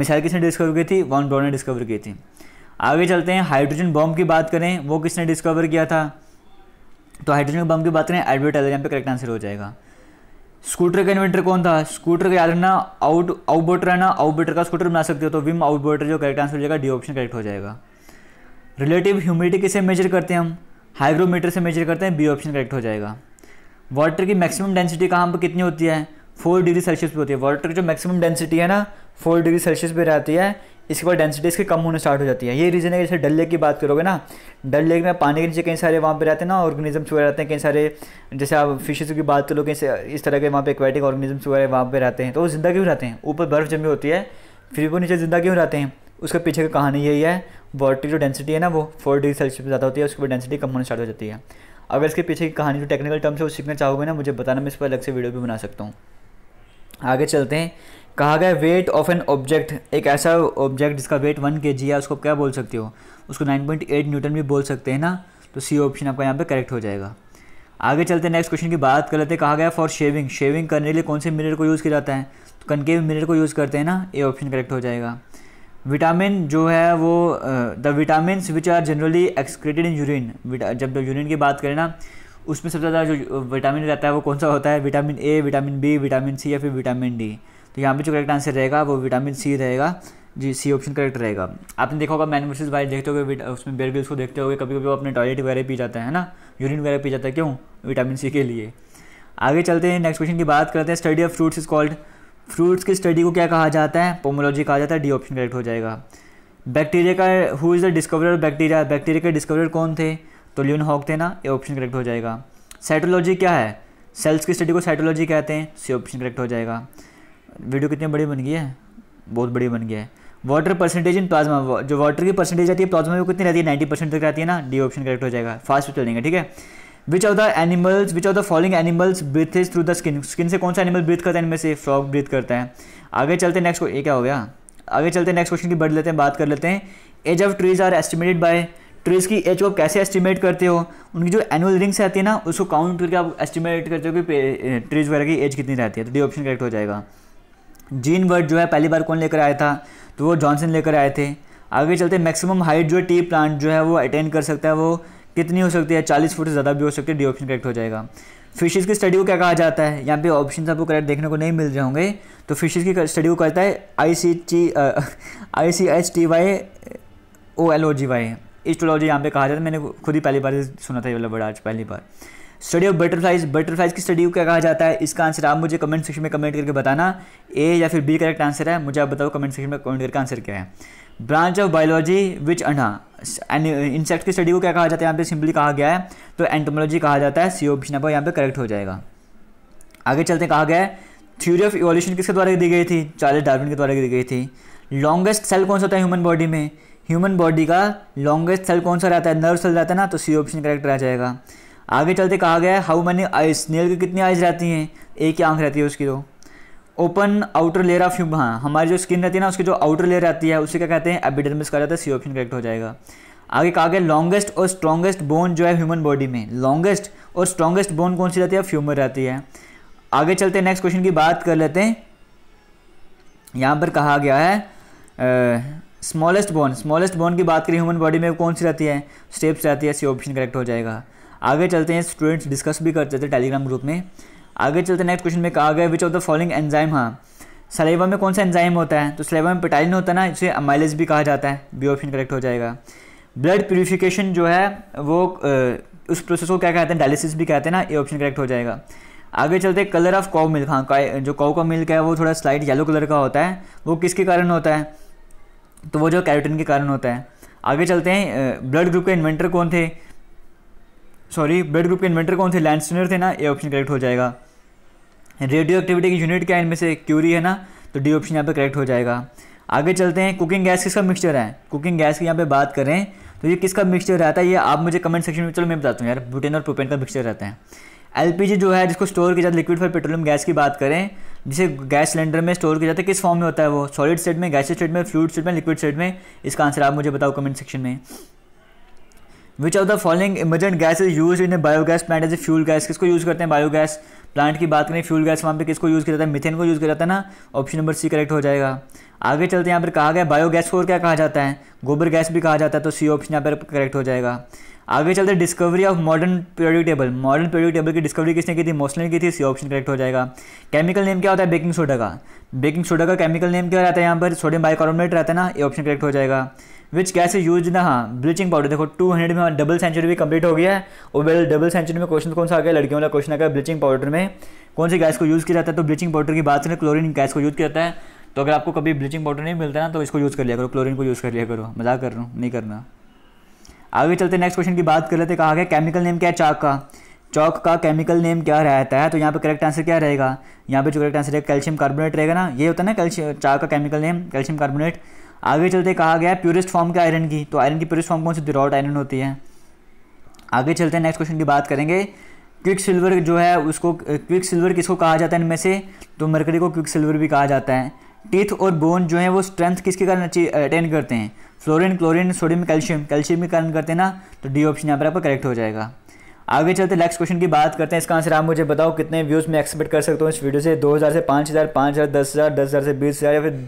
मिसाइल किसने डिस्कवर की थी वॉन ब्रॉन ने डिस्कवर की थी आगे चलते हैं हाइड्रोजन बॉम्ब की बात करें वो किसने डिस्कवर किया था तो हाइड्रोजन बम की बात करें एडवर्टाइजर यहाँ पे करेक्ट आंसर हो जाएगा स्कूटर का इन्वेंटर कौन था स्कूटर का याद रखना आउट आउटबोटर है ना आउटबोटर का स्कूटर बना सकते हो तो विम आउटबोटर जो करेक्ट आंसर हो जाएगा डी ऑप्शन करेक्ट हो जाएगा रिलेटिव ह्यूमिडिटी किसे मेजर करते हैं हम हाइग्रोमीटर से मेजर करते हैं बी ऑप्शन करेक्ट हो जाएगा वाटर की मैक्सिमम डेंसिटी कहाँ पर कितनी होती है फोर डिग्री सेल्सियस पे होती है वाटर की जो मैक्सिमम डेंसिटी है ना फोर डिग्री सेल्सियस पे रहती है इसके बाद डेंसिटी इसकी कम होने स्टार्ट हो जाती है ये रीज़न है जैसे डल लेक की बात करोगे ना डल लेक में पानी के नीचे कई सारे वहाँ पे रहते हैं ना ऑर्गेनिजम्स वगैरह रहते हैं कई सारे जैसे आप फिशेज़ की बात करो कहीं इस तरह के वहाँ पे एक्वाटिक ऑर्गेनिजम्स वगैरह वहाँ पे रहते हैं तो वो ज़िंदा क्यों रहते हैं ऊपर बर्फ़ जमी होती है फिर वो नीचे ज़िंदा क्यों रहते हैं उसके पीछे की कहानी यही है वाटर की जो डेंसिटी है ना वो फोर डिग्री सेल्सियस ज़्यादा होती है उसके बाद डेंसिटी कम होने स्टार्ट हो जाती है अगर इसके पीछे की कहानी जो टेक्निकल टर्म्स है वो सीखना चाहोगे ना मुझे बताना मैं इस पर अलग से वीडियो भी बना सकता हूँ आगे चलते हैं कहा गया वेट ऑफ एन ऑब्जेक्ट एक ऐसा ऑब्जेक्ट जिसका वेट वन के जी है उसको क्या बोल सकते हो उसको नाइन पॉइंट एट न्यूटन भी बोल सकते हैं ना तो सी ऑप्शन आपका यहाँ पे करेक्ट हो जाएगा आगे चलते हैं नेक्स्ट क्वेश्चन की बात कर लेते हैं कहा गया फॉर शेविंग शेविंग करने के लिए कौन से मिरर को यूज़ किया जाता है तो कनकेव मिरर को यूज़ करते हैं ना ए ऑप्शन करेक्ट हो जाएगा विटामिन जो है वो the vitamin which are generally excreted in urine जब यूरिन की बात करें ना उसमें सबसे ज़्यादा जो विटामिन रहता है वो कौन सा होता है vitamin A vitamin B vitamin C या फिर विटामिन डी तो यहाँ पे जो करेक्ट आंसर रहेगा वो विटामिन सी रहेगा जी सी ऑप्शन करेक्ट रहेगा आपने देखा होगा मैन वर्सेज वाइल्ड देखते होगे उसमें बेर ग्रिल्स को देखते हो कभी कभी वो अपने टॉयलेट वगैरह पी जाता है ना यूरिन वगैरह पी जाता है क्यों विटामिन सी के लिए आगे चलते हैं नेक्स्ट क्वेश्चन की बात करते हैं study of fruits is called fruits की स्टडी को क्या कहा जाता है पोमोलॉजी कहा जाता है डी ऑप्शन करेक्ट हो जाएगा बैक्टीरिया का who is the discoverer of bacteria bacteria के डिस्कवरर कौन थे तो लियोन हॉक थे ना ये ऑप्शन करेक्ट हो जाएगा साइटोलॉजी क्या है सेल्स की स्टडी को साइटोलॉजी कहते हैं सी ऑप्शन करेक्ट हो जाएगा वीडियो कितनी बड़ी बन गई है बहुत बड़ी बन गया है वाटर परसेंटेज इन प्लाज्मा जो वाटर की परसेंटेज आती है प्लाज्मा में कितनी रहती है नाइन्टी परसेंट तक रहती है ना डी ऑप्शन करेक्ट हो जाएगा फास्ट चलेंगे ठीक है which of the animals which of the following animals breathe is through the skin skin से कौन सा एनिमल ब्रीथ करता है इनमें से फ्रॉग ब्रीथ करता है आगे चलते नेक्स्ट ये क्या हो गया आगे चलते नेक्स्ट क्वेश्चन की बढ़ लेते हैं बात कर लेते हैं age of trees are estimated by trees की एज को आप कैसे एस्टिमेट करते हो उनकी जो एनुअल रिंग्स रहती है ना उसको काउंट करके आप एस्टिमेट करते हो कि ट्रीज वगैरह की एज कितनी रहती है तो डी ऑप्शन करेक्ट हो जाएगा जीन वर्ड जो है पहली बार कौन लेकर आया था तो वो जॉनसन लेकर आए थे आगे चलते मैक्सिमम हाइट जो टी प्लांट जो है वो अटेंड कर सकता है वो कितनी हो सकती है चालीस फुट से ज़्यादा भी हो सकती है डी ऑप्शन करेक्ट हो जाएगा फिशेज़ की स्टडी को क्या कहा जाता है यहाँ पे ऑप्शन आपको करेक्ट देखने को नहीं मिल रहे होंगे तो फिशेज़ की स्टडी को कहता है I C T I C H T Y O L O G Y astrology यहाँ पे कहा जाता है मैंने खुद ही पहली बार सुना था ये वाला वर्ड आज पहली बार स्टडी ऑफ बटरफ्लाइज बटरफ्लाइज की स्टडी को क्या कहा जाता है इसका आंसर आप मुझे कमेंट सेक्शन में कमेंट करके बताना ए या फिर बी करेक्ट आंसर है मुझे आप बताओ कमेंट सेक्शन में कमेंट करके आंसर क्या है ब्रांच ऑफ बायोलॉजी विच अना इंसेक्ट की स्टडी को क्या कहा जाता है यहाँ पे सिंपली कहा गया है तो एंटोमोलॉजी कहा जाता है सी ऑप्शन यहाँ पे करेक्ट हो जाएगा आगे चलते कहा गया है थ्योरी ऑफ इवोल्यूशन किसके द्वारा दी गई थी चार्ल्स डार्विन के द्वारा दी गई थी लॉन्गेस्ट सेल कौन सा होता है ह्यूमन बॉडी में ह्यूमन बॉडी का लॉन्गेस्ट सेल कौन सा रहता है नर्व सेल रहता है ना तो सी ऑप्शन करेक्ट रह जाएगा आगे चलते कहा गया है हाउ मैनी आइज स्नेल की कितनी आइज रहती हैं एक ही आंख रहती है उसकी तो ओपन आउटर लेयर ऑफ ह्यूम हाँ हमारी जो स्किन रहती है ना उसकी जो आउटर लेयर रहती है उसे क्या कहते हैं एपिडर्मिस कहा जाता है सी ऑप्शन करेक्ट हो जाएगा आगे कहा गया लॉन्गेस्ट और स्ट्रॉन्गेस्ट बोन जो है ह्यूमन बॉडी में लॉन्गेस्ट और स्ट्रॉन्गेस्ट बोन कौन सी रहती है फ्यूमर रहती है आगे चलते नेक्स्ट क्वेश्चन की बात कर लेते हैं यहाँ पर कहा गया है स्मॉलेस्ट बोन स्मॉलेस्ट बोन की बात करें ह्यूमन बॉडी में कौन सी रहती है स्टेप्स रहती है सी ऑप्शन करेक्ट हो जाएगा आगे चलते हैं स्टूडेंट्स डिस्कस भी करते थे टेलीग्राम ग्रुप में आगे चलते नेक्स्ट क्वेश्चन में कहा गया which of the following enzyme हाँ सलेवा में कौन सा एंजाइम होता है तो सलेवा में पिटाइलिन होता है ना इसे अमाइलेज भी कहा जाता है बी ऑप्शन करेक्ट हो जाएगा ब्लड प्योरीफिकेशन जो है वो उस प्रोसेस को क्या कहते हैं डायलिसिस भी कहते हैं ना ये ऑप्शन करेक्ट हो जाएगा आगे चलते कलर ऑफ काउ मिल्क हाँ जो काउ का मिल्क है वो थोड़ा स्लाइट येलो कलर का होता है वो किसके कारण होता है तो वो जो कैरोटिन के कारण होता है आगे चलते हैं ब्लड ग्रुप के इन्वेंटर कौन थे सॉरी ब्लड ग्रुप के इन्वेंटर कौन थे लैंडस्टनर थे ना ए ऑप्शन करेक्ट हो जाएगा रेडियो एक्टिविटी की यूनिट क्या है इनमें से क्यूरी है ना तो डी ऑप्शन यहाँ पे करेक्ट हो जाएगा आगे चलते हैं कुकिंग गैस किसका मिक्सचर है कुकिंग गैस की यहाँ पे बात करें तो ये किसका मिक्सचर रहता है ये आप मुझे कमेंट सेक्शन में चलो मैं बताता हूँ यार ब्यूटेन और प्रोपेन का मिक्सचर रहता है एल जो है जिसको स्टोर किया जाता है लिक्विड फॉर पेट्रोलियम गैस की बात करें जिसे गैस सिलेंडर में स्टोर किया जाता है किस फॉर्म में होता है वो सॉलिड स्टेट में गैस स्टेट में फ्लूड स्टेट में लिक्विड स्टेट में इसका आंसर आप मुझे बताओ कमेंट सेक्शन में which of the following emergent gas is use in biogas plant as a fuel gas किसको यूज़ करते हैं बायोगैस प्लांट की बात करें फ्यूल गैस वहाँ पे किसको यूज़ किया जाता है मिथेन को यूज़ किया जाता है ना ऑप्शन नंबर सी करेक्ट हो जाएगा आगे चलते यहाँ पर कहा गया बायोगैस को और क्या कहा जाता है गोबर गैस भी कहा जाता है तो सी ऑप्शन यहाँ पर करेक्ट हो जाएगा आगे चलते discovery of modern periodic table modern periodic table की डिस्कवरी किसने की थी मोस्टली ने की थी सी ऑप्शन करेक्ट हो जाएगा केमिकल नेम क्या होता है बेकिंग सोडा का बेकिंग सोडा का केमिकल नेम क्या रहता है यहाँ पर सोडियम बाइकार्बोनेट रहता है ना ये ऑप्शन करेक्ट हो जाएगा विच गैस यूज ना हाँ ब्लीचिंग पाउडर देखो 200 में डबल सेंचुरी भी कंप्लीट हो गया है और वेल डबल सेंचुरी में क्वेश्चन कौन सा आ गया लड़कियों वाला क्वेश्चन आ गया ब्लीचिंग पाउडर में कौन सी गैस को यूज़ किया जाता है तो ब्लीचिंग पाउडर की बात करें क्लोरीन गैस को यूज़ किया जाता है तो अगर आपको कभी ब्लीचिंग पाउडर नहीं मिलता ना तो इसको यूज़ कर लिया करो क्लोरीन को यूज़ कर लिया करो मजाक कर रहा हूँ नहीं करना आगे चलते नेक्स्ट क्वेश्चन की बात कर लेते कहा गया केमिकल नेम क्या है चाक का चौक का केमिकल नेम क्या रहता है तो यहाँ पे करेक्ट आंसर क्या रहेगा यहाँ पे जो करेक्ट आंसर है कैल्शियम कार्बोनेट रहेगा ना ये होता है ना कैल्शियम चाक का केमिकल नेम कैल्शियम कार्बोनेट आगे चलते कहा गया है प्योरेस्ट फॉर्म के आयरन की तो आयरन की प्योरेस्ट फॉर्म कौन सी दिरॉट आयरन होती है आगे चलते हैं नेक्स्ट क्वेश्चन की बात करेंगे क्विक सिल्वर जो है उसको क्विक सिल्वर किसको कहा जाता है इनमें से तो मरकरी को क्विक सिल्वर भी कहा जाता है टीथ और बोन जो है वो स्ट्रेंथ किसके कारण अटेन करते हैं fluorine chlorine sodium calcium calcium के कारण करते हैं ना तो डी ऑप्शन यहाँ पर आपका करेक्ट हो जाएगा आगे चलते नेक्स्ट क्वेश्चन की बात करते हैं इसका आंसर आप मुझे बताओ कितने व्यूज़ मैं एक्सपेक्ट कर सकता हूँ इस वीडियो से 2000 से 5000 5000 10000 10000 से 20000 या फिर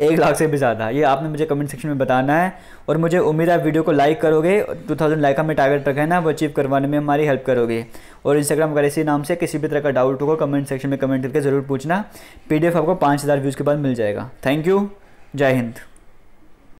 एक लाख से भी ज़्यादा ये आपने मुझे कमेंट सेक्शन में बताना है और मुझे उम्मीद है वीडियो को लाइक करोगे टू थाउजेंड लाइक हमें टारगेट रखा है ना वो अचीव करवाने में हमारी हेल्प करोगे और इंस्टाग्राम अगर इसी नाम से किसी भी तरह का डाउट होगा कमेंट सेक्शन में कमेंट करके ज़रूर पूछना पी आपको पाँच हज़ार व्यूज़ के बाद मिल जाएगा थैंक यू जय हिंद